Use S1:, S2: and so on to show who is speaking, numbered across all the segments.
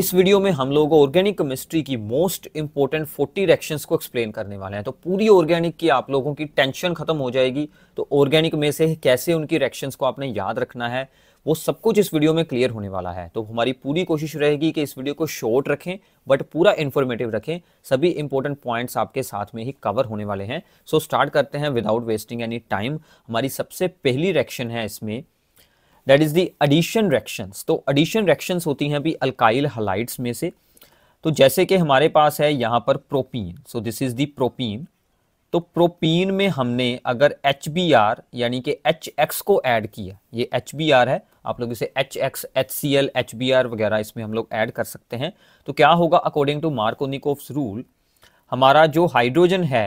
S1: इस वीडियो में हम लोग ऑर्गेनिक केमिस्ट्री की मोस्ट इंपॉर्टेंट 40 रिएक्शंस को एक्सप्लेन करने वाले हैं तो पूरी ऑर्गेनिक की आप लोगों की टेंशन खत्म हो जाएगी तो ऑर्गेनिक में से कैसे उनकी रिएक्शंस को आपने याद रखना है वो सब कुछ इस वीडियो में क्लियर होने वाला है तो हमारी पूरी कोशिश रहेगी कि इस वीडियो को शॉर्ट रखें बट पूरा इन्फॉर्मेटिव रखें सभी इंपॉर्टेंट पॉइंट्स आपके साथ में ही कवर होने वाले हैं सो स्टार्ट करते हैं विदाउट वेस्टिंग एनी टाइम हमारी सबसे पहली रिएक्शन है इसमें that is the addition reactions तो एडिशन रेक्शंस होती हैं अभी अल्काइल हलाइट्स में से तो जैसे कि हमारे पास है यहाँ पर propene so this is the propene तो प्रोपीन में हमने अगर एच बी आर यानी कि एच एक्स को ऐड किया ये एच बी आर है आप लोग इसे H X H C L H B R वगैरह इसमें हम लोग ऐड कर सकते हैं तो क्या होगा अकॉर्डिंग टू मार्कोनिकोफ रूल हमारा जो हाइड्रोजन है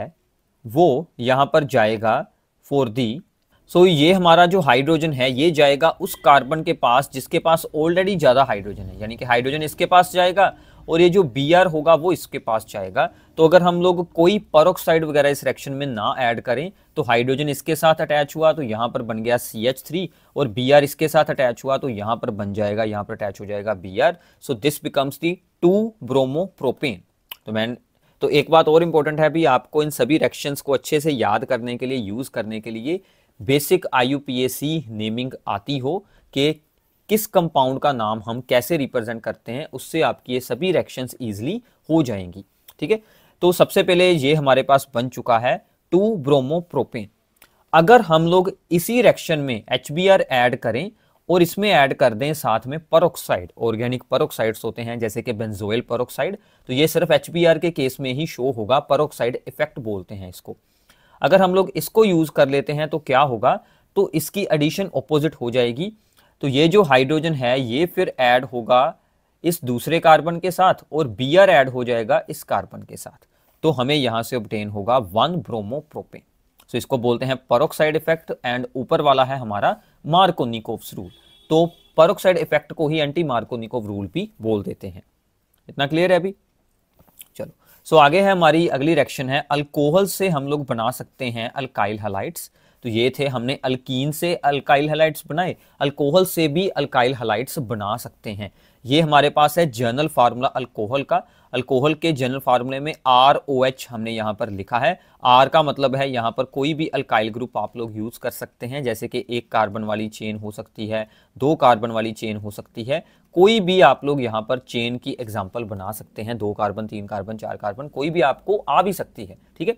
S1: वो यहाँ पर जाएगा फॉर दी सो so, ये हमारा जो हाइड्रोजन है ये जाएगा उस कार्बन के पास जिसके पास ऑलरेडी ज़्यादा हाइड्रोजन है यानी कि हाइड्रोजन इसके पास जाएगा और ये जो बी आर होगा वो इसके पास जाएगा तो अगर हम लोग कोई परोक्साइड वगैरह इस रिएक्शन में ना ऐड करें तो हाइड्रोजन इसके साथ अटैच हुआ तो यहाँ पर बन गया सी एच थ्री और बी आर इसके साथ अटैच हुआ तो यहाँ पर बन जाएगा यहाँ पर अटैच हो जाएगा B R so this becomes the two bromo propane तो मैं तो एक बात और इम्पोर्टेंट है भी आपको इन सभी रिएक्शंस को अच्छे से याद करने के लिए यूज़ करने के लिए बेसिक आई नेमिंग आती हो कि किस कंपाउंड का नाम हम कैसे रिप्रेजेंट करते हैं उससे आपकी ये सभी रिएक्शंस ईजिली हो जाएंगी ठीक है तो सबसे पहले ये हमारे पास बन चुका है टू ब्रोमोप्रोपेन अगर हम लोग इसी रिएक्शन में एच ऐड करें और इसमें ऐड कर दें साथ में परोक्साइड ऑर्गेनिक परोक्साइड्स होते हैं जैसे कि बेंजोइल परोक्साइड तो ये सिर्फ एच के केस में ही शो होगा परोक्साइड इफेक्ट बोलते हैं इसको अगर हम लोग इसको यूज़ कर लेते हैं तो क्या होगा तो इसकी एडिशन ऑपोजिट हो जाएगी तो ये जो हाइड्रोजन है ये फिर ऐड होगा इस दूसरे कार्बन के साथ और बी आर ऐड हो जाएगा इस कार्बन के साथ तो हमें यहाँ से ऑब्टेन होगा वन ब्रोमो प्रोपेन सो इसको बोलते हैं परोक्साइड इफेक्ट एंड ऊपर वाला है हमारा मार्कोनिकोव्स रूल तो परोक्साइड इफेक्ट को ही एंटी मार्कोनिकोव रूल भी बोल देते हैं इतना क्लियर है अभी चलो सो so, आगे है हमारी अगली रिएक्शन है अल्कोहल से हम लोग बना सकते हैं अल्काइल हलाइट्स तो ये थे हमने अल्कीन से अल्काइल हलाइट्स बनाए अल्कोहल से भी अल्काइल हलाइट्स बना सकते हैं ये हमारे पास है जर्नल फार्मूला अल्कोहल का अल्कोहल के जनरल फार्मूले में आर ओ एच हमने यहाँ पर लिखा है आर का मतलब है यहाँ पर कोई भी अल्काइल ग्रुप आप लोग यूज़ कर सकते हैं जैसे कि एक कार्बन वाली चेन हो सकती है दो कार्बन वाली चेन हो सकती है कोई भी आप लोग यहाँ पर चेन की एग्जाम्पल बना सकते हैं दो कार्बन तीन कार्बन चार कार्बन कोई भी आपको आ भी सकती है ठीक है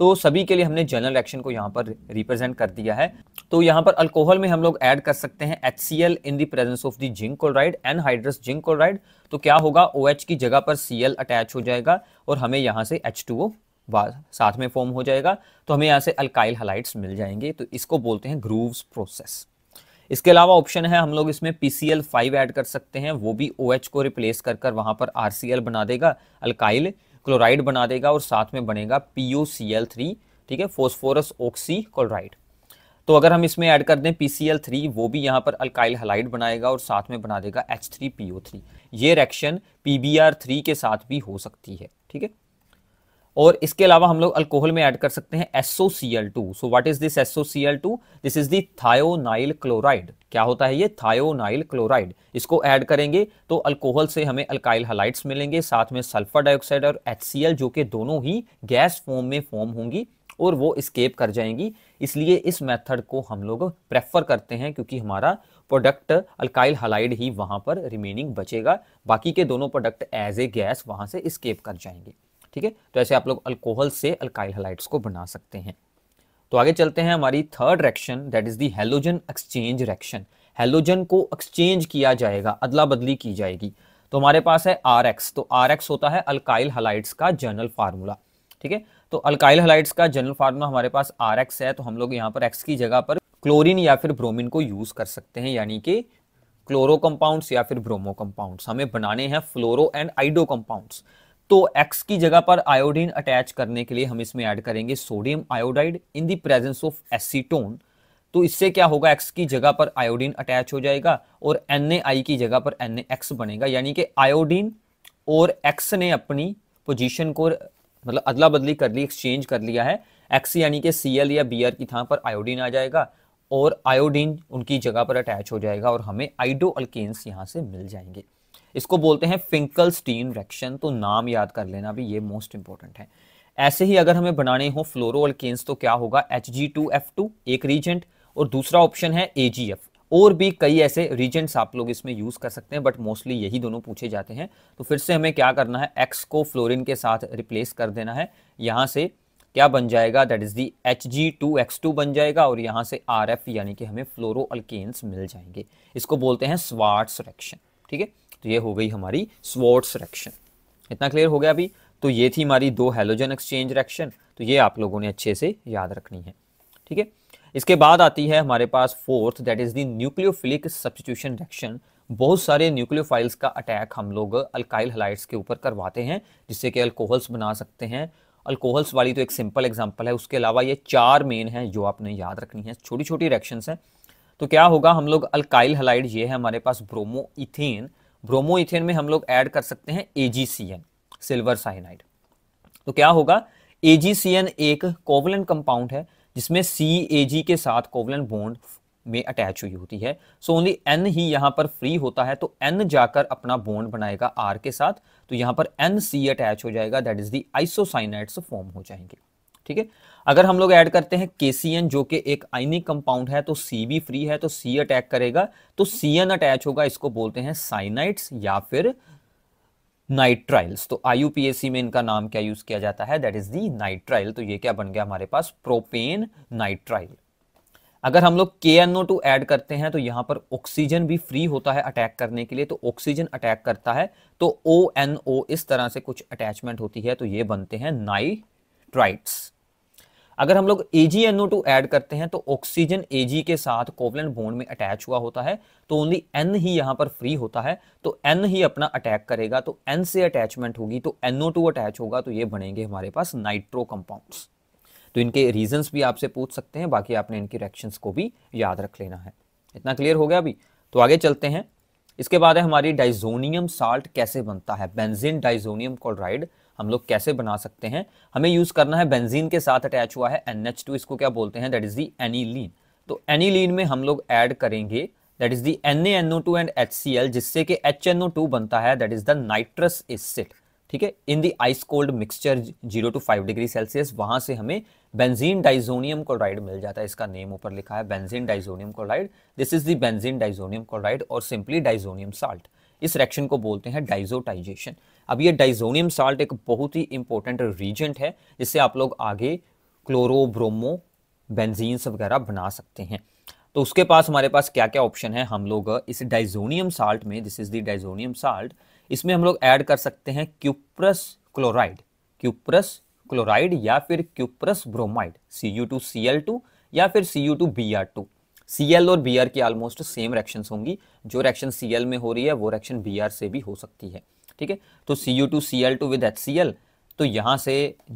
S1: तो सभी के लिए हमने जनरल एक्शन को यहाँ पर रिप्रेजेंट कर दिया है तो यहाँ पर अल्कोहल में हम लोग ऐड कर सकते हैं H C L in the presence of the zinc chloride hydrous zinc chloride तो क्या होगा ओ OH की जगह पर सी एल अटैच हो जाएगा और हमें यहाँ से एच टू ओ साथ में फॉर्म हो जाएगा तो हमें यहाँ से अल्काइल हलाइट्स मिल जाएंगे तो इसको बोलते हैं ग्रूव्स प्रोसेस इसके अलावा ऑप्शन है हम लोग इसमें P C L five add कर सकते हैं वो भी ओ OH को रिप्लेस कर कर वहाँ पर आर सी एल बना देगा अल्काइल क्लोराइड बना देगा और साथ में बनेगा पी थ्री ठीक है फोस्फोरस ऑक्सी क्लोराइड तो अगर हम इसमें ऐड कर दें पी थ्री वो भी यहाँ पर अल्काइल हलाइड बनाएगा और साथ में बना देगा एच थ्री पी थ्री ये reaction P B R three के साथ भी हो सकती है ठीक है और इसके अलावा हम लोग अल्कोहल में ऐड कर सकते हैं S O C L two so what is this S O C L two this is thionyl chloride क्या होता है ये थायोनाइल क्लोराइड इसको ऐड करेंगे तो अल्कोहल से हमें अल्काइल हलाइट्स मिलेंगे साथ में सल्फर डाइऑक्साइड और एच जो कि दोनों ही गैस फॉर्म में फॉर्म होंगी और वो स्केप कर जाएंगी इसलिए इस मेथड को हम लोग प्रेफर करते हैं क्योंकि हमारा प्रोडक्ट अल्काइल हलाइड ही वहाँ पर रिमेनिंग बचेगा बाकी के दोनों प्रोडक्ट एज ए गैस वहाँ से स्केप कर जाएंगे ठीक है तो ऐसे आप लोग अल्कोहल से अल्काइल हलाइड्स को बना सकते हैं तो आगे चलते हैं हमारी third reaction that is the halogen exchange reaction halogen को एक्सचेंज किया जाएगा अदला बदली की जाएगी तो हमारे पास है आर एक्स तो आर एक्स होता है अल्काइल हलाइट्स का जनरल फार्मूला ठीक है तो अल्काइल हलाइट्स का जनरल फार्मूला हमारे पास आर एक्स है तो हम लोग यहाँ पर एक्स की जगह पर क्लोरीन या फिर ब्रोमिन को यूज़ कर सकते हैं यानी कि क्लोरो कंपाउंड्स या फिर ब्रोमो कंपाउंड्स हमें बनाने हैं फ्लोरो एंड आइडो कंपाउंड्स तो एक्स की जगह पर आयोडीन अटैच करने के लिए हम इसमें ऐड करेंगे sodium iodide in the presence of acetone तो इससे क्या होगा एक्स की जगह पर आयोडीन अटैच हो जाएगा और एन की जगह पर एन बनेगा यानी कि आयोडीन और एक्स ने अपनी पोजीशन को मतलब अदला बदली कर ली एक्सचेंज कर लिया है एक्स यानी कि सी या बी की थां पर आयोडीन आ जाएगा और आयोडीन उनकी जगह पर अटैच हो जाएगा और हमें आइडो अल्केन्स यहाँ से मिल जाएंगे इसको बोलते हैं फिंकल स्टीन रेक्शन तो नाम याद कर लेना भी ये मोस्ट इंपॉर्टेंट है ऐसे ही अगर हमें बनाने हो फ्लोरो अल्केन्स तो क्या होगा H G two F two एक रीजेंट और दूसरा ऑप्शन है ए जी एफ और भी कई ऐसे रीजेंट्स आप लोग इसमें यूज़ कर सकते हैं बट मोस्टली यही दोनों पूछे जाते हैं तो फिर से हमें क्या करना है एक्स को फ्लोरिन के साथ रिप्लेस कर देना है यहाँ से क्या बन जाएगा that is the H G two X two बन जाएगा और यहाँ से आर एफ यानी कि हमें फ्लोरो अल्केन्स मिल जाएंगे इसको बोलते हैं स्वार्ट्स रिएक्शन ठीक है तो ये हो गई हमारी स्वॉर्ट्स रिएक्शन इतना क्लियर हो गया अभी तो ये थी हमारी दो हेलोजन एक्सचेंज रिएक्शन तो ये आप लोगों ने अच्छे से याद रखनी है ठीक है इसके बाद आती है हमारे पास fourth that is the nucleophilic substitution reaction बहुत सारे न्यूक्लियोफाइल्स का अटैक हम लोग अल्काइल हलाइड्स के ऊपर करवाते हैं जिससे कि अल्कोहल्स बना सकते हैं अल्कोहल्स वाली तो एक सिंपल एग्जांपल है उसके अलावा ये चार मेन हैं जो आपने याद रखनी है छोटी छोटी रिएक्शंस हैं तो क्या होगा हम लोग अल्काइल हलाइड ये है हमारे पास ब्रोमो इथेन ब्रोमोइथेन में हम लोग ऐड कर सकते हैं एजीसीएन सिल्वर साइनाइड तो क्या होगा एजीसीएन एक कोवलन कंपाउंड है जिसमें सी के साथ कोवलन बॉन्ड में अटैच हुई होती है सो ओनली एन ही यहां पर फ्री होता है तो एन जाकर अपना बॉन्ड बनाएगा आर के साथ तो यहां पर एन सी अटैच हो जाएगा that is the isocyanides form हो जाएंगे ठीक है अगर हम लोग ऐड करते हैं केसीएन जो कि एक आइनिक कंपाउंड है तो सी भी फ्री है तो सी अटैक करेगा तो सी एन अटैच होगा इसको बोलते हैं साइनाइट्स या फिर नाइट्राइल्स तो आईयूपीएसी में इनका नाम क्या यूज किया जाता है दैट इज दी नाइट्राइल तो ये क्या बन गया हमारे पास प्रोपेन नाइट्राइल अगर हम लोग के एन ओ टू एड करते हैं तो यहाँ पर ऑक्सीजन भी फ्री होता है अटैक करने के लिए तो ऑक्सीजन अटैक करता है तो ओ एन ओ इस तरह से कुछ अटैचमेंट होती है तो ये बनते हैं नाइट इलेक्ट्राइट्स अगर हम लोग ए जी टू एड करते हैं तो ऑक्सीजन ए जी के साथ कोवलेंट बोन में अटैच हुआ होता है तो ओनली एन ही यहां पर फ्री होता है तो एन ही अपना अटैक करेगा तो एन से अटैचमेंट होगी तो एनओ टू अटैच होगा तो ये बनेंगे हमारे पास नाइट्रो कंपाउंड्स तो इनके रीजंस भी आपसे पूछ सकते हैं बाकी आपने इनकी रिएक्शंस को भी याद रख लेना है इतना क्लियर हो गया अभी तो आगे चलते हैं इसके बाद है हमारी डाइजोनियम साल्ट कैसे बनता है बेंजिन डाइजोनियम क्लोराइड हम लोग कैसे बना सकते हैं हमें यूज़ करना है बेंजीन के साथ अटैच हुआ है एन टू इसको क्या बोलते हैं दैट इज़ दी एनीलिन तो एनीलिन में हम लोग ऐड करेंगे that is the N N O two and H C L जिससे कि एच एन ओ टू बनता है that is the nitrous acid ठीक है in the ice cold mixture zero to five degree Celsius वहां से हमें बेंजीन डाइजोनियम क्लोराइड मिल जाता है इसका नेम ऊपर लिखा है benzene diazonium chloride this is the benzene diazonium chloride और सिंपली डाइजोनियम साल्ट इस रिएक्शन को बोलते हैं डाइजोटाइजेशन अब ये डाइजोनियम साल्ट एक बहुत ही इंपॉर्टेंट रीजेंट है जिससे आप लोग आगे क्लोरोब्रोमो बेंजीन्स वगैरह बना सकते हैं तो उसके पास हमारे पास क्या क्या ऑप्शन है हम लोग इस डाइजोनियम साल्ट में this is the diazonium salt इसमें हम लोग ऐड कर सकते हैं क्यूप्रस क्लोराइड क्यूप्रस क्लोराइड या फिर cuprous bromide C U two C L two या फिर C U two B R two C और बी की ऑलमोस्ट सेम रिएक्शन होंगी जो रिएक्शन सी में हो रही है वो रिएक्शन बी से भी हो सकती है ठीक है तो C U two C L two with H C L तो यहाँ से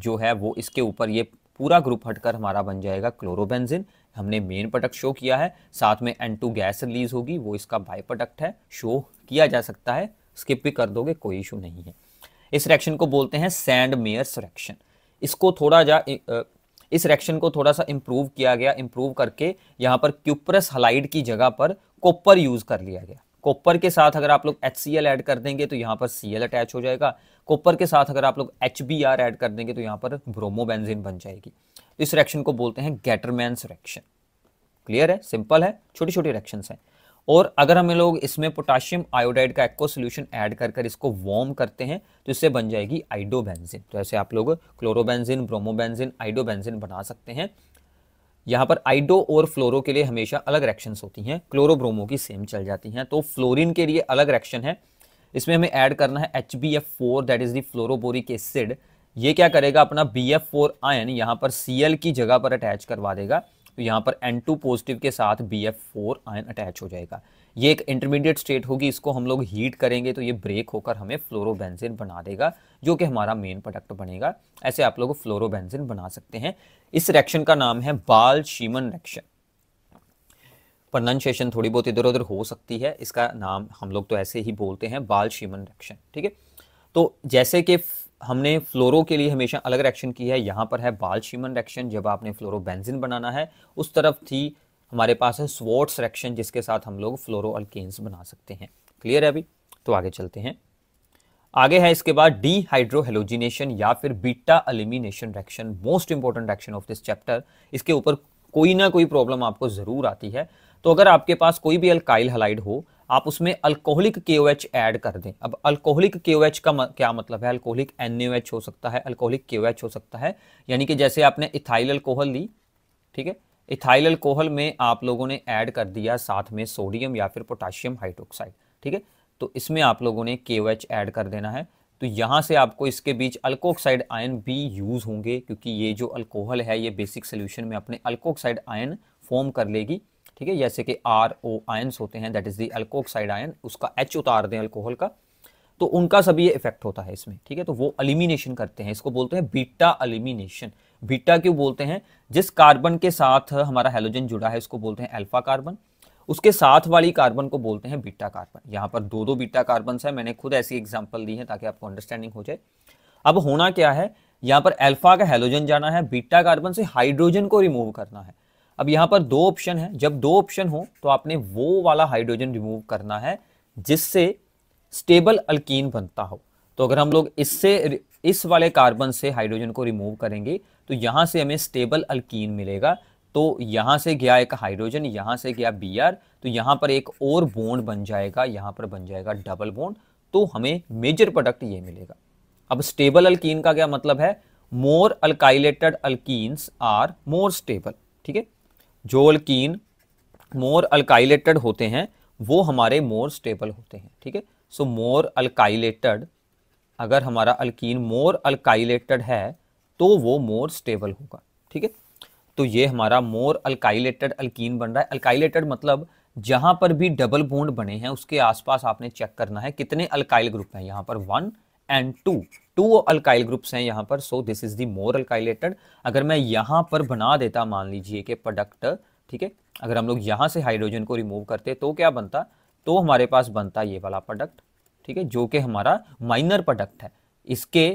S1: जो है वो इसके ऊपर ये पूरा ग्रुप हटकर हमारा बन जाएगा क्लोरोबेंजिन हमने मेन प्रोडक्ट शो किया है साथ में एन टू गैस रिलीज होगी वो इसका बाई प्रोडक्ट है शो किया जा सकता है स्किप भी कर दोगे कोई इशू नहीं है इस रिएक्शन को बोलते हैं सैंड मेयर्स रिएक्शन इसको थोड़ा जा इस रिएक्शन को थोड़ा सा इम्प्रूव किया गया इम्प्रूव करके यहाँ पर क्यूपरस हलाइड की जगह पर कॉपर यूज़ कर लिया गया कॉपर के साथ अगर आप लोग एच सी एल ऐड कर देंगे तो यहाँ पर सी एल अटैच हो जाएगा कॉपर के साथ अगर आप लोग एच बी आर ऐड कर देंगे तो यहाँ पर ब्रोमोबेंजिन बन जाएगी इस रिएक्शन को बोलते हैं गैटरमैन रिएक्शन क्लियर है सिंपल है छोटी छोटी रिएक्शंस हैं और अगर हमें लोग इसमें पोटाशियम आयोडाइड का एक्वा सोल्यूशन ऐड कर कर इसको वार्म करते हैं तो इससे बन जाएगी आइडोबेंजिन तो ऐसे आप लोग क्लोरोबेंजिन ब्रोमोबेंजिन आइडोबेंजिन बना सकते हैं यहाँ पर आइडो और फ्लोरो के लिए हमेशा अलग रिएक्शंस होती हैं क्लोरोब्रोमो की सेम चल जाती हैं तो फ्लोरिन के लिए अलग रिएक्शन है इसमें हमें ऐड करना है H B F four that is the fluoroboric acid ये क्या करेगा अपना बी एफ फोर आयन यहाँ पर सी एल की जगह पर अटैच करवा देगा तो यहाँ पर एन टू पॉजिटिव के साथ B F four ion attach हो जाएगा ये एक इंटरमीडिएट स्टेट होगी इसको हम लोग हीट करेंगे तो ये ब्रेक होकर हमें फ्लोरोबेंजिन बना देगा जो कि हमारा मेन प्रोडक्ट बनेगा ऐसे आप लोग फ्लोरोबेंजिन बना सकते हैं इस रिएक्शन का नाम है बाल शीमन रिएक्शन प्रनाउंसिएशन थोड़ी बहुत इधर उधर हो सकती है इसका नाम हम लोग तो ऐसे ही बोलते हैं बाल शीमन रिएक्शन ठीक है तो जैसे कि हमने फ्लोरो के लिए हमेशा अलग रिएक्शन की है यहाँ पर है बाल शीमन रिएक्शन जब आपने फ्लोरोबेंजिन बनाना है उस तरफ थी हमारे पास है स्वॉट्स रिएक्शन जिसके साथ हम लोग फ्लोरो अल्केन्स बना सकते हैं क्लियर है अभी तो आगे चलते हैं आगे है इसके बाद डीहाइड्रोहेलोजिनेशन या फिर beta elimination reaction most important reaction of this chapter इसके ऊपर कोई ना कोई प्रॉब्लम आपको ज़रूर आती है तो अगर आपके पास कोई भी अल्काइल हलाइड हो आप उसमें alcoholic K O H add कर दें अब अल्कोहलिक के ओ एच का क्या मतलब है अल्कोहलिक एन ओ एच हो सकता है अल्कोहलिक के ओ एच हो सकता है यानी कि जैसे आपने इथाइल अल्कोहल ली ठीक है इथाइल अल्कोहल में आप लोगों ने ऐड कर दिया साथ में सोडियम या फिर पोटाशियम हाइड्रोक्साइड ठीक है तो इसमें आप लोगों ने के ओ एच ऐड कर देना है तो यहाँ से आपको इसके बीच अल्कोक्साइड आयन भी यूज़ होंगे क्योंकि ये जो अल्कोहल है ये बेसिक सोल्यूशन में अपने अल्कोक्साइड आयन फॉर्म कर लेगी ठीक है जैसे कि आर ओ आयन्स होते हैं that is the alkoxide ion उसका एच उतार दें अल्कोहल का तो उनका सभी ये इफेक्ट होता है इसमें ठीक है तो वो अलिमिनेशन करते हैं इसको बोलते हैं बीटा अलिमिनेशन बीटा क्यों बोलते हैं जिस कार्बन के साथ हमारा हेलोजन जुड़ा है उसको बोलते हैं अल्फा कार्बन उसके साथ वाली कार्बन को बोलते हैं बीटा कार्बन यहाँ पर दो दो बीटा कार्बन है मैंने खुद ऐसी एग्जाम्पल दी है ताकि आपको अंडरस्टैंडिंग हो जाए अब होना क्या है यहाँ पर अल्फा का हेलोजन जाना है बीटा कार्बन से हाइड्रोजन को रिमूव करना है अब यहाँ पर दो ऑप्शन है जब दो ऑप्शन हो तो आपने वो वाला हाइड्रोजन रिमूव करना है जिससे स्टेबल अल्कीन बनता हो तो अगर हम लोग इससे इस वाले कार्बन से हाइड्रोजन को रिमूव करेंगे तो यहाँ से हमें स्टेबल अल्कीन मिलेगा तो यहाँ से गया एक हाइड्रोजन यहाँ से गया बी आर तो यहाँ पर एक और बोन्ड बन जाएगा यहाँ पर बन जाएगा डबल बोन्ड तो हमें मेजर प्रोडक्ट ये मिलेगा अब स्टेबल अल्कीन का क्या मतलब है more alkylated alkenes are more stable ठीक है जो अल्कीन मोर अल्काइलेटेड होते हैं वो हमारे मोर स्टेबल होते हैं ठीक है सो मोर अल्काइलेटेड अगर हमारा अल्कीन मोर अल्काइलेटेड है तो वो मोर स्टेबल होगा ठीक है तो ये हमारा मोर अल्काइलेटेड अल्कीन बन रहा है अल्काइलेटेड मतलब जहाँ पर भी डबल बोंड बने हैं उसके आसपास आपने चेक करना है कितने अल्काइल ग्रुप हैं यहाँ पर one and two two alkyl groups हैं यहाँ पर सो दिस इज दी मोर अल्काइलेटेड अगर मैं यहाँ पर बना देता मान लीजिए कि प्रोडक्ट ठीक है अगर हम लोग यहाँ से हाइड्रोजन को रिमूव करते तो क्या बनता तो हमारे पास बनता ये वाला प्रोडक्ट ठीक है जो कि हमारा माइनर प्रोडक्ट है इसके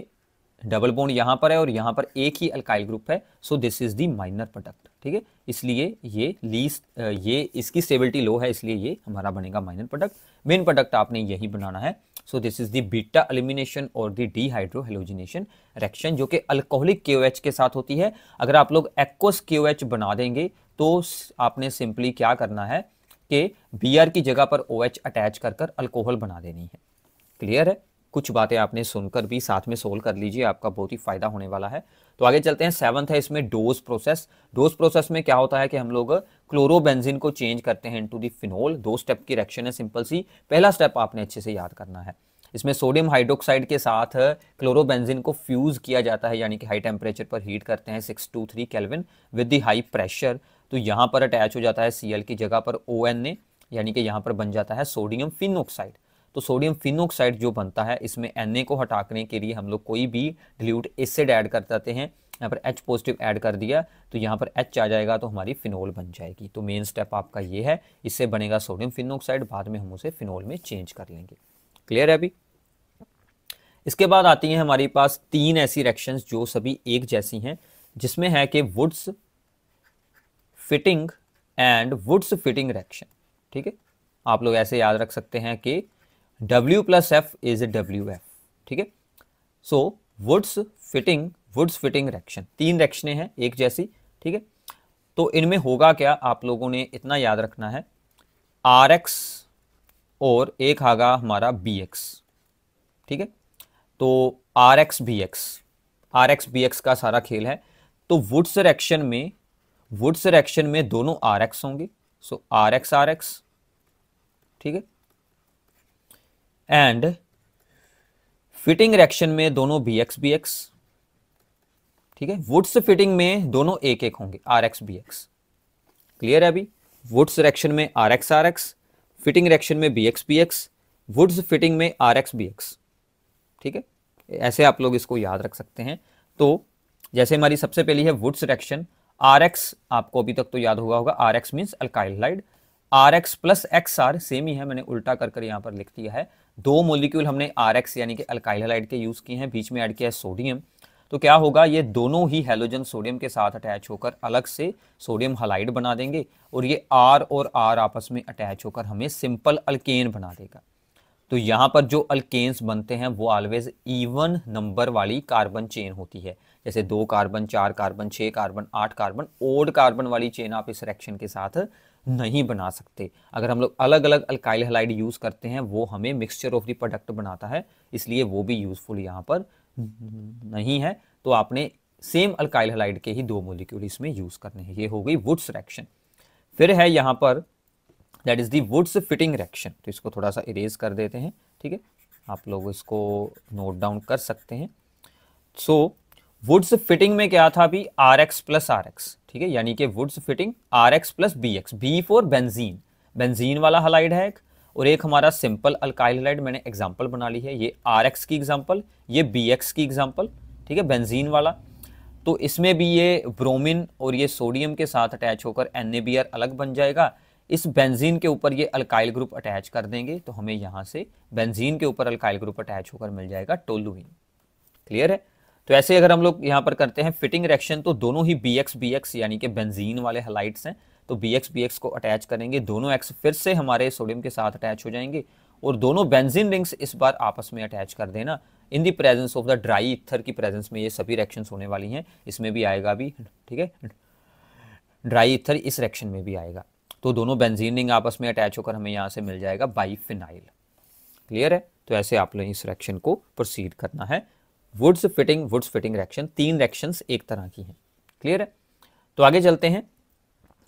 S1: डबल बोन यहाँ पर है और यहाँ पर एक ही अल्काइल ग्रुप है so this is the minor product ठीक है इसलिए ये लीस्ट ये इसकी स्टेबिलिटी लो है इसलिए ये हमारा बनेगा माइनर प्रोडक्ट मेन प्रोडक्ट आपने यही बनाना है so this is the beta elimination और दी डीहाइड्रोहेलोजिनेशन रिएक्शन जो कि अल्कोहलिक के के साथ होती है अगर आप लोग एक्वस के बना देंगे तो आपने सिंपली क्या करना है कि बी की जगह पर ओ OH अटैच कर कर अल्कोहल बना देनी है क्लियर है कुछ बातें आपने सुनकर भी साथ में सोल्व कर लीजिए आपका बहुत ही फायदा होने वाला है तो आगे चलते हैं सेवन्थ है इसमें डोज प्रोसेस डोज प्रोसेस में क्या होता है कि हम लोग क्लोरोबेंजिन को चेंज करते हैं इनटू दी फिनोल दो स्टेप की रिएक्शन है सिंपल सी पहला स्टेप आपने अच्छे से याद करना है इसमें सोडियम हाइड्रोक्साइड के साथ क्लोरोबेंजिन को फ्यूज़ किया जाता है यानी कि हाई टेम्परेचर पर हीट करते हैं six two three Kelvin with the high pressure तो यहाँ पर अटैच हो जाता है सी की जगह पर ओ यानी कि यहाँ पर बन जाता है सोडियम फिन ऑक्साइड तो सोडियम फिनोक्साइड जो बनता है इसमें एन को हटाने के लिए हम लोग कोई भी डिल्यूट एसिड ऐड कर जाते हैं यहाँ पर H पॉजिटिव ऐड कर दिया तो यहाँ पर H आ जाएगा तो हमारी फिनोल बन जाएगी तो मेन स्टेप आपका ये है इससे बनेगा सोडियम फिनोक्साइड बाद में हम उसे फिनोल में चेंज कर लेंगे क्लियर है अभी इसके बाद आती हैं हमारे पास तीन ऐसी रिएक्शन जो सभी एक जैसी हैं जिसमें है कि Wurtz Fittig and Wurtz Fittig reaction ठीक है आप लोग ऐसे याद रख सकते हैं कि W F is A W F ठीक है so Wurtz Fittig Wurtz Fittig reaction तीन रेक्शनें हैं एक जैसी ठीक है तो इनमें होगा क्या आप लोगों ने इतना याद रखना है आर एक्स और एक आगा हमारा बी एक्स ठीक है तो R X B X R X B X का सारा खेल है तो वुड्स रेक्शन में वुड्स रेक्शन में दोनों आर एक्स होंगे so R X R X ठीक है एंड फिटिंग रिएक्शन में दोनों बी एक्स बी एक्स ठीक है वुड्स फिटिंग में दोनों एक एक होंगे R X B X clear है अभी वुड्स रिएक्शन में R X R X Fittig reaction में B X B X Wurtz Fittig में आर एक्स बी एक्स ठीक है ऐसे आप लोग इसको याद रख सकते हैं तो जैसे हमारी सबसे पहली है वुड्स रिएक्शन आर एक्स आपको अभी तक तो याद हुआ होगा R X means alkyl R X plus X R same ही है मैंने उल्टा कर कर यहाँ पर लिख दिया है दो मोलिक्यूल हमने आर एक्स यानी कि अल्काइलाइड के यूज़ किए हैं बीच में ऐड किया है सोडियम तो क्या होगा ये दोनों ही हेलोजन सोडियम के साथ अटैच होकर अलग से सोडियम हलाइड बना देंगे और ये आर और आर आपस में अटैच होकर हमें सिंपल अल्केन बना देगा तो यहाँ पर जो अल्केन्स बनते हैं वो ऑलवेज इवन नंबर वाली कार्बन चेन होती है जैसे दो कार्बन चार कार्बन छः कार्बन आठ कार्बन ओड कार्बन वाली चेन आप इस रिएक्शन के साथ नहीं बना सकते अगर हम लोग अलग अलग अल्काइल हलाइड यूज़ करते हैं वो हमें मिक्सचर ऑफ दी प्रोडक्ट बनाता है इसलिए वो भी यूज़फुल यहाँ पर नहीं है तो आपने सेम अल्काइल हलाइड के ही दो मोलिक्यूल इसमें यूज़ करने हैं ये हो गई वुड्स रिएक्शन फिर है यहाँ पर that is the Wurtz Fittig reaction तो इसको थोड़ा सा इरेज कर देते हैं ठीक है आप लोग इसको नोट डाउन कर सकते हैं सो so, वुड्स फिटिंग में क्या था अभी R X plus R X ठीक है यानी कि Wurtz Fittig R X plus B X B for benzene benzene वाला हलाइड है एक और एक हमारा सिंपल अल्काइल हलाइड मैंने एग्जाम्पल बना ली है ये आर एक्स की एग्जाम्पल ये बी एक्स की एग्जाम्पल ठीक है बेनजीन वाला तो इसमें भी ये ब्रोमिन और ये सोडियम के साथ अटैच होकर एन अलग बन जाएगा इस बेंजीन के ऊपर ये अल्काइल ग्रुप अटैच कर देंगे तो हमें यहां से बेंजीन के ऊपर अल्काइल ग्रुप अटैच होकर मिल जाएगा टोलुइन क्लियर है तो ऐसे अगर हम लोग यहाँ पर करते हैं फिटिंग रिएक्शन तो दोनों ही बी एक्स बी एक्स यानी कि बेंजीन वाले हलाइट्स हैं तो बी एक्स बी एक्स को अटैच करेंगे दोनों एक्स फिर से हमारे सोडियम के साथ अटैच हो जाएंगे और दोनों बेंजीन रिंग्स इस बार आपस में अटैच कर देना in the presence of the dry ether की प्रेजेंस में ये सभी रिएक्शन होने वाली हैं इसमें भी आएगा भी ठीक है ड्राई इथर इस रिएक्शन में भी आएगा तो दोनों बेंजीन रिंग आपस में अटैच होकर हमें यहाँ से मिल जाएगा बाई फिनाइल क्लियर है तो ऐसे आप लोग इस रिएक्शन को प्रोसीड करना है Wurtz Fittig Wurtz Fittig reaction तीन रिएक्शन एक तरह की हैं क्लियर है तो आगे चलते हैं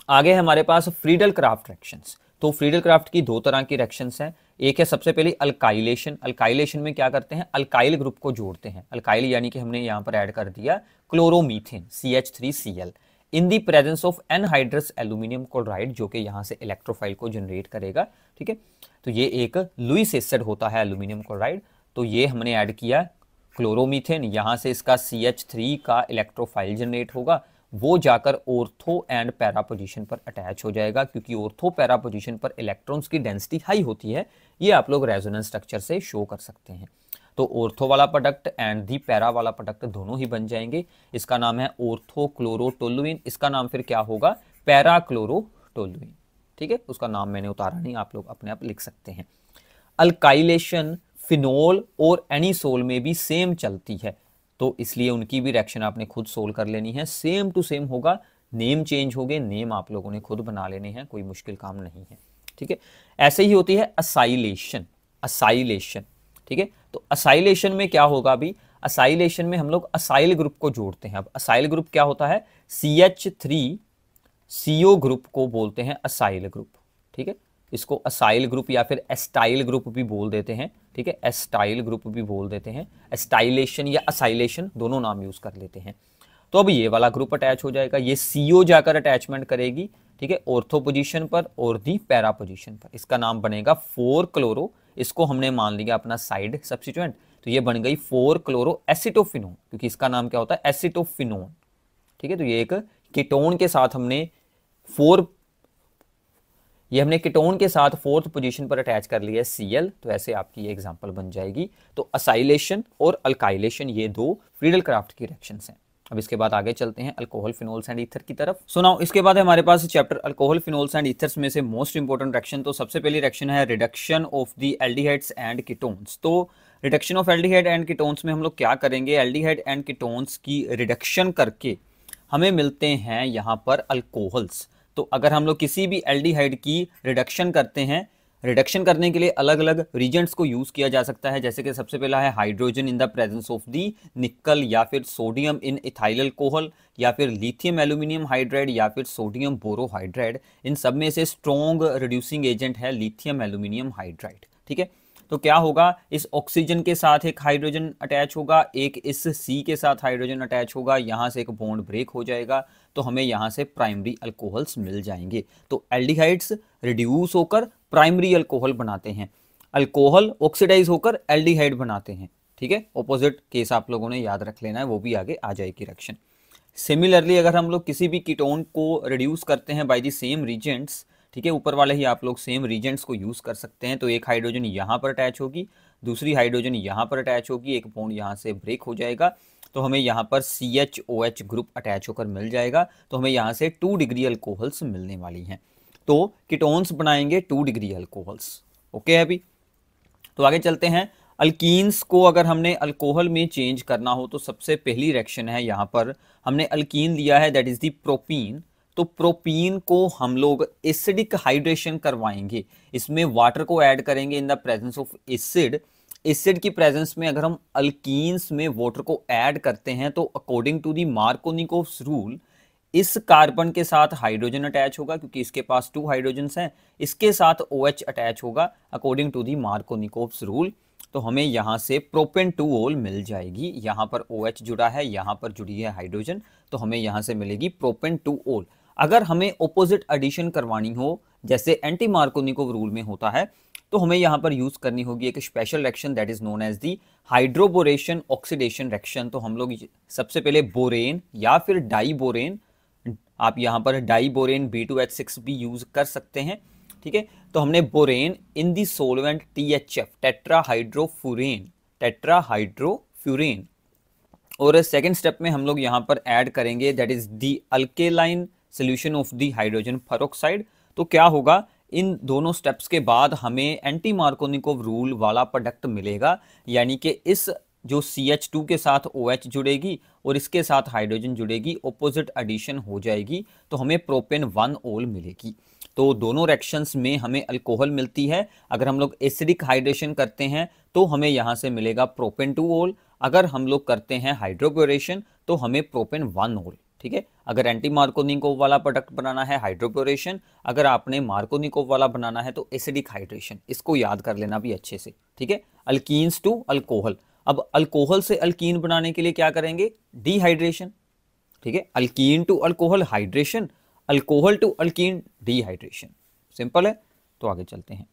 S1: आगे हमारे पास फ्रीडल क्राफ्ट रिएक्शन तो फ्रीडल क्राफ्ट की दो तरह की रिएक्शन है एक है सबसे पहले अल्काइलेशन अल्काइलेशन में क्या करते हैं अल्काइल ग्रुप को जोड़ते हैं अल्काइल यानी कि हमने यहाँ पर ऐड कर दिया chloromethane C H three C L in the presence of anhydrous aluminium chloride जो कि यहाँ से इलेक्ट्रोफाइल को जनरेट करेगा ठीक है तो ये एक लुइस एसिड होता है एल्यूमिनियम क्लोराइड तो ये हमने ऐड किया क्लोरोमीथेन यहाँ से इसका सी एच थ्री का इलेक्ट्रोफाइल जनरेट होगा वो जाकर ओर्थो एंड पैरा पोजिशन पर अटैच हो जाएगा क्योंकि ओर्थो पैरा पोजिशन पर इलेक्ट्रॉन्स की डेंसिटी हाई होती है ये आप लोग रेजोनेंस स्ट्रक्चर से शो कर सकते हैं तो ओर्थो वाला प्रोडक्ट एंड दी पैरा वाला प्रोडक्ट दोनों ही बन जाएंगे इसका नाम है ओर्थो क्लोरोटोलुइन इसका नाम फिर क्या होगा पैरा क्लोरोटोलुइन ठीक है उसका नाम मैंने उतारा नहीं आप लोग अपने आप लिख सकते हैं अल्काइलेशन फिनोल और सोल में भी सेम चलती है तो इसलिए उनकी भी रिएक्शन आपने खुद सोल कर लेनी है सेम टू सेम होगा नेम चेंज हो गए नेम आप लोगों ने खुद बना लेने हैं कोई मुश्किल काम नहीं है ठीक है ऐसे ही होती है असाइलेशन असाइलेशन ठीक है तो असाइलेशन में क्या होगा अभी असाइलेशन में हम लोग असाइल ग्रुप को जोड़ते हैं अब असाइल ग्रुप क्या होता है C H three C O group को बोलते हैं असाइल ग्रुप ठीक है इसको असाइल ग्रुप या फिर एस्टाइल ग्रुप भी बोल देते हैं ठीक है एस्टाइल ग्रुप भी बोल देते हैं एस्टाइलेशन या असाइलेशन दोनों नाम यूज़ कर लेते हैं तो अब ये वाला ग्रुप अटैच हो जाएगा ये सी जाकर अटैचमेंट करेगी ठीक है ऑर्थो पोजिशन पर और दी पैरा पोजिशन पर इसका नाम बनेगा फोर क्लोरो इसको हमने मान लिया अपना साइड सब्सिट्यूएंट तो ये बन गई फोर क्लोरो एसिटोफिनोन क्योंकि इसका नाम क्या होता है एसिटोफिनोन ठीक है तो ये एक कीटोन के साथ हमने फोर ये हमने किटोन के साथ फोर्थ पोजीशन पर अटैच कर लिया है सीएल तो ऐसे आपकी ये एग्जांपल बन जाएगी तो असाइलेशन और अल्काइलेशन ये दो फ्रीडल क्राफ्ट की रिएक्शन हैं अब इसके बाद आगे चलते हैं अल्कोहल फिनोल्स एंड ईथर की तरफ सुनाओ so इसके बाद हमारे पास chapter alcohol phenols and ethers में से मोस्ट इंपॉर्टेंट रिएक्शन तो सबसे पहली रिएक्शन है reduction of the aldehydes and ketones तो reduction of aldehyde and ketones में हम लोग क्या करेंगे एल्डिहाइड एंड कीटोन्स की रिडक्शन करके हमें मिलते हैं यहाँ पर अल्कोहल्स तो अगर हम लोग किसी भी एल्डिहाइड की रिडक्शन करते हैं रिडक्शन करने के लिए अलग अलग रीजेंट्स को यूज़ किया जा सकता है जैसे कि सबसे पहला है hydrogen in the presence of the nickel या फिर सोडियम इन इथाइल कोहल या फिर लिथियम एल्यूमिनियम हाइड्राइड या फिर सोडियम बोरोहाइड्राइड इन सब में से स्ट्रॉन्ग रिड्यूसिंग एजेंट है लिथियम एल्यूमिनियम हाइड्राइड ठीक है तो क्या होगा इस ऑक्सीजन के साथ एक हाइड्रोजन अटैच होगा एक इस सी के साथ हाइड्रोजन अटैच होगा यहाँ से एक बॉन्ड ब्रेक हो जाएगा तो हमें यहाँ से प्राइमरी अल्कोहल्स मिल जाएंगे तो एल्डिहाइड्स रिड्यूस होकर प्राइमरी अल्कोहल बनाते हैं अल्कोहल ऑक्सीडाइज होकर एल्डिहाइड बनाते हैं ठीक है ऑपोजिट केस आप लोगों ने याद रख लेना है वो भी आगे आ जाएगी रक्षण सिमिलरली अगर हम लोग किसी भी कीटोन को रिड्यूस करते हैं बाई दी सेम रीजेंट्स ठीक है ऊपर वाले ही आप लोग सेम रीजेंट्स को यूज़ कर सकते हैं तो एक हाइड्रोजन यहाँ पर अटैच होगी दूसरी हाइड्रोजन यहाँ पर अटैच होगी एक पोन यहाँ से ब्रेक हो जाएगा तो हमें यहाँ पर C H O H group attach होकर मिल जाएगा तो हमें यहाँ से टू डिग्री अल्कोहल्स मिलने वाली हैं तो किटोन्स बनाएंगे टू डिग्री अल्कोहल्स ओके अभी तो आगे चलते हैं अल्कीन्स को अगर हमने अल्कोहल में चेंज करना हो तो सबसे पहली रिएक्शन है यहाँ पर हमने अल्कीन लिया है दैट इज़ दी प्रोपीन तो प्रोपीन को हम लोग एसिडिक हाइड्रेशन करवाएंगे इसमें वाटर को ऐड करेंगे in the presence of acid acid की प्रेजेंस में अगर हम अल्कीन्स में वाटर को ऐड करते हैं तो according to the Markovnikov rule इस कार्बन के साथ हाइड्रोजन अटैच होगा क्योंकि इसके पास टू हाइड्रोजन हैं इसके साथ ओ OH अटैच होगा according to the Markovnikov's rule तो हमें यहाँ से प्रोपेन टू ओल मिल जाएगी यहाँ पर ओ OH जुड़ा है यहाँ पर जुड़ी है हाइड्रोजन तो हमें यहाँ से मिलेगी प्रोपेन टू ओल अगर हमें ओपोजिट एडिशन करवानी हो जैसे एंटी मार्कोनिकोव रूल में होता है तो हमें यहाँ पर यूज़ करनी होगी एक special reaction that is known as the hydroboration oxidation reaction तो हम लोग सबसे पहले बोरेन या फिर बोरेन आप यहाँ पर diborane B two H six भी यूज़ कर सकते हैं ठीक है तो हमने borane in the solvent T H F tetrahydrofuran tetrahydrofuran और सेकेंड स्टेप में हम लोग यहाँ पर ऐड करेंगे that is the alkaline solution of the hydrogen peroxide तो क्या होगा इन दोनों स्टेप्स के बाद हमें एंटी मार्कोनिकोव रूल वाला प्रोडक्ट मिलेगा यानी कि इस जो सी एच टू के साथ ओ OH एच जुड़ेगी और इसके साथ हाइड्रोजन जुड़ेगी ओपोजिट एडिशन हो जाएगी तो हमें प्रोपेन वन ओल मिलेगी तो दोनों रिएक्शंस में हमें अल्कोहल मिलती है अगर हम लोग एसिडिक हाइड्रेशन करते हैं तो हमें यहाँ से मिलेगा प्रोपेन टू ओल अगर हम लोग करते हैं हाइड्रोक्योरेशन तो हमें प्रोपेन वन ओल ठीक है अगर एंटी मार्कोनिकोव वाला प्रोडक्ट बनाना है हाइड्रोक्लोरेशन अगर आपने मार्कोनिकोव वाला बनाना है तो एसिडिक हाइड्रेशन इसको याद कर लेना भी अच्छे से ठीक है अल्कीन्स टू अल्कोहल अब अल्कोहल से अल्कीन बनाने के लिए क्या करेंगे डिहाइड्रेशन ठीक है alkene to alcohol hydration alcohol to alkene dehydration simple है तो आगे चलते हैं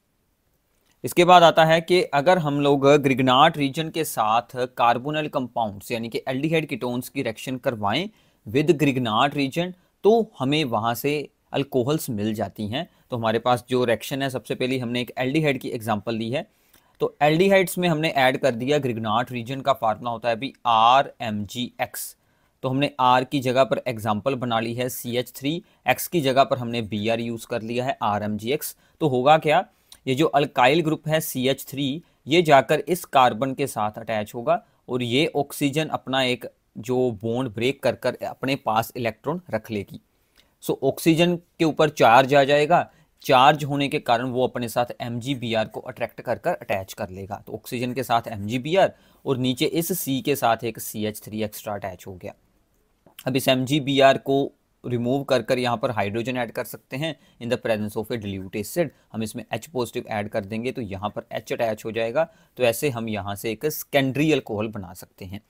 S1: इसके बाद आता है कि अगर हम लोग ग्रिगनाट रीजन के साथ कार्बोनल कंपाउंड्स यानी कि एल्डिहाइड कीटोन्स की रिएक्शन करवाएं विद ग्रिगनाट रीजन तो हमें वहाँ से अल्कोहल्स मिल जाती हैं तो हमारे पास जो रिएक्शन है सबसे पहले हमने एक एल की एग्जाम्पल ली है तो एल में हमने ऐड कर दिया ग्रिगनाट रीजन का फार्मूला होता है अभी आर एम जी एक्स तो हमने आर की जगह पर एग्जाम्पल बना ली है सी एच थ्री एक्स की जगह पर हमने बी आर यूज़ कर लिया है आर एम जी एक्स तो होगा क्या ये जो अल्काइल ग्रुप है सी एच थ्री ये जाकर इस कार्बन के साथ अटैच होगा और ये ऑक्सीजन अपना एक जो बॉन्ड ब्रेक कर कर अपने पास इलेक्ट्रॉन रख लेगी सो so, ऑक्सीजन के ऊपर चार्ज आ जाएगा चार्ज होने के कारण वो अपने साथ एम को अट्रैक्ट कर कर अटैच कर लेगा तो ऑक्सीजन के साथ एम और नीचे इस सी के साथ एक C H three extra attach हो गया अब इस एम को रिमूव कर कर यहाँ पर हाइड्रोजन ऐड कर सकते हैं in the presence of a dilute acid हम इसमें एच पॉजिटिव ऐड कर देंगे तो यहाँ पर एच अटैच हो जाएगा तो ऐसे हम यहाँ से एक सेकेंडरी अल्कोहल बना सकते हैं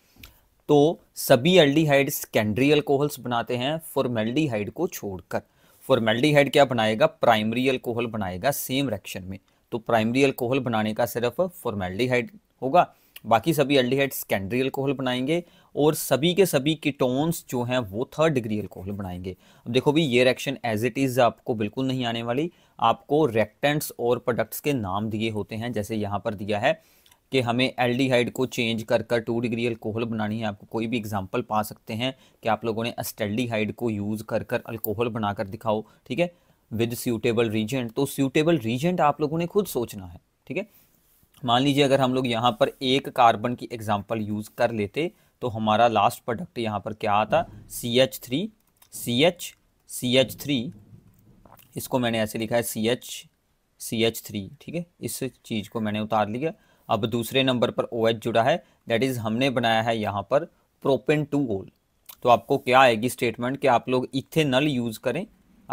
S1: तो सभी एल्डिहाइड सेकेंडरी अल्कोहल्स बनाते हैं फॉर्मेल्डिहाइड को छोड़कर फॉर्मेल्डिहाइड क्या बनाएगा प्राइमरी अल्कोहल बनाएगा सेम रिएक्शन में तो प्राइमरी अल्कोहल बनाने का सिर्फ फॉर्मेल्डिहाइड होगा बाकी सभी एल्डिहाइड सेकेंडरी अल्कोहल बनाएंगे और सभी के सभी कीटोन्स जो हैं वो थर्ड डिग्री अल्कोहल बनाएंगे अब देखो भी ये रिएक्शन एज इट इज़ आपको बिल्कुल नहीं आने वाली आपको रेक्टेंट्स और प्रोडक्ट्स के नाम दिए होते हैं जैसे यहाँ पर दिया है कि हमें एल्डिहाइड को चेंज कर कर टू डिग्री अल्कोहल बनानी है आपको कोई भी एग्जांपल पा सकते हैं कि आप लोगों ने अस्टेल्डिहाइड को यूज़ कर कर अल्कोहल बनाकर दिखाओ ठीक है विद सूटेबल रीजेंट तो सूटेबल रीजेंट आप लोगों ने खुद सोचना है ठीक है मान लीजिए अगर हम लोग यहाँ पर एक कार्बन की एग्जाम्पल यूज़ कर लेते तो हमारा लास्ट प्रोडक्ट यहाँ पर क्या आता C H three C H C H three इसको मैंने ऐसे लिखा है C H C H three ठीक है इस चीज़ को मैंने उतार लिया अब दूसरे नंबर पर ओ OH जुड़ा है दैट इज़ हमने बनाया है यहाँ पर प्रोपेन टू ओल तो आपको क्या आएगी स्टेटमेंट कि आप लोग इथेनल यूज़ करें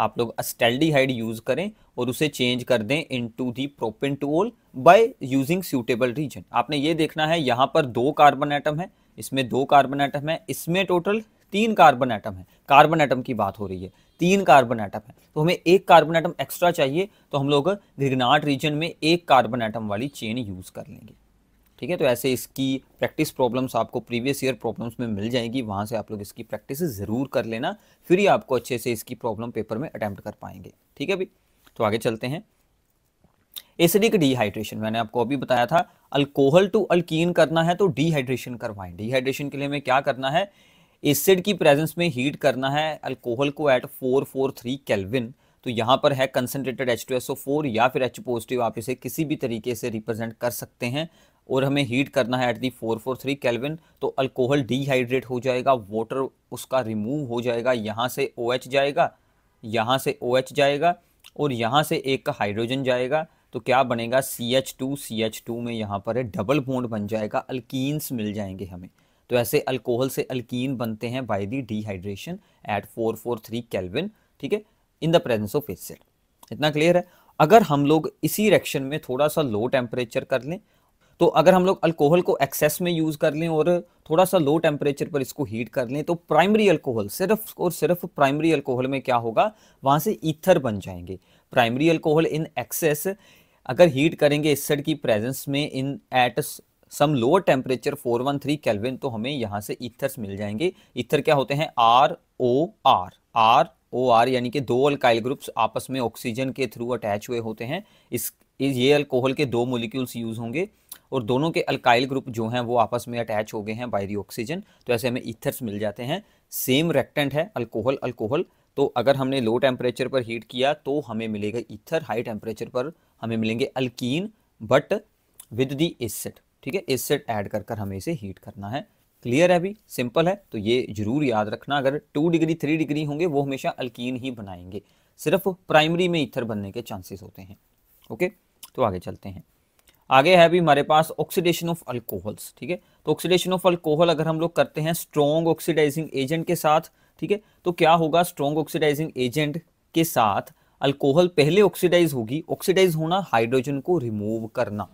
S1: आप लोग अस्टेल्डिहाइड यूज़ करें और उसे चेंज कर दें into the propane two ol by using suitable reagent आपने ये देखना है यहाँ पर दो कार्बन आइटम है इसमें दो कार्बन आइटम है इसमें टोटल तीन कार्बन आइटम है कार्बन आइटम की बात हो रही है तीन कार्बन आइटम है तो हमें एक कार्बन आइटम एक्स्ट्रा चाहिए तो हम लोग घिगनाट रीजन में एक कार्बन आइटम वाली चेन यूज़ कर लेंगे ठीक है तो ऐसे इसकी प्रैक्टिस प्रॉब्लम्स आपको प्रीवियस ईयर प्रॉब्लम्स में मिल जाएंगी वहाँ से आप लोग इसकी प्रैक्टिस ज़रूर कर लेना फिर ही आपको अच्छे से इसकी प्रॉब्लम पेपर में अटैम्प्ट कर पाएंगे ठीक है भाई तो आगे चलते हैं एसिडिक डिहाइड्रेशन मैंने आपको अभी बताया था अल्कोहल टू अल्कीन करना है तो डिहाइड्रेशन करवाएं डिहाइड्रेशन के लिए हमें क्या करना है एसिड की प्रेजेंस में हीट करना है अल्कोहल को एट 443 केल्विन तो यहाँ पर है concentrated H two S O four या फिर एच पॉजिटिव आप इसे किसी भी तरीके से रिप्रेजेंट कर सकते हैं और हमें हीट करना है at the four four three kelvin तो अल्कोहल डिहाइड्रेट हो जाएगा वाटर उसका रिमूव हो जाएगा यहाँ से ओ OH जाएगा यहाँ से ओ OH जाएगा और यहाँ से एक का हाइड्रोजन जाएगा तो क्या बनेगा C H two C H two में यहाँ पर डबल बोंड बन जाएगा अल्कीन्स मिल जाएंगे हमें तो ऐसे अल्कोहल से अल्कीन बनते हैं by the dehydration at four four three kelvin ठीक है in the presence of acid इतना क्लियर है अगर हम लोग इसी रिएक्शन में थोड़ा सा लो टेम्परेचर कर लें तो अगर हम लोग अल्कोहल को एक्सेस में यूज़ कर लें और थोड़ा सा लो टेम्परेचर पर इसको हीट कर लें तो प्राइमरी अल्कोहल सिर्फ और सिर्फ प्राइमरी अल्कोहल में क्या होगा वहां से ईथर बन जाएंगे प्राइमरी अल्कोहल इन एक्सेस अगर हीट करेंगे एसिड की प्रेजेंस में in at some lower temperature 413 kelvin तो हमें यहाँ से इथर्स मिल जाएंगे इथर क्या होते हैं R O R R O R यानी कि दो अल्काइल ग्रुप्स आपस में ऑक्सीजन के थ्रू अटैच हुए होते हैं इस ये अल्कोहल के दो मोलिक्यूल्स यूज़ होंगे और दोनों के अल्काइल ग्रुप जो हैं वो आपस में अटैच हो गए हैं बाय दी ऑक्सीजन तो ऐसे हमें इथर्स मिल जाते हैं सेम रेक्टेंट है अल्कोहल अल्कोहल तो अगर हमने लो टेम्परेचर पर हीट किया तो हमें मिलेगा इथर हाई टेम्परेचर पर हमें मिलेंगे alkene but with the acid ठीक है इससे ऐड कर कर हमें इसे हीट करना है क्लियर है अभी सिंपल है तो ये जरूर याद रखना अगर टू डिग्री थ्री डिग्री होंगे वो हमेशा अल्कीन ही बनाएंगे सिर्फ प्राइमरी में इथर बनने के चांसेस होते हैं ओके तो आगे चलते हैं आगे है अभी हमारे पास ऑक्सीडेशन ऑफ अल्कोहल्स ठीक है तो ऑक्सीडेशन ऑफ अल्कोहल अगर हम लोग करते हैं स्ट्रॉन्ग ऑक्सीडाइजिंग एजेंट के साथ ठीक है तो क्या होगा स्ट्रॉन्ग ऑक्सीडाइजिंग एजेंट के साथ अल्कोहल पहले ऑक्सीडाइज होगी ऑक्सीडाइज होना हाइड्रोजन को रिमूव करना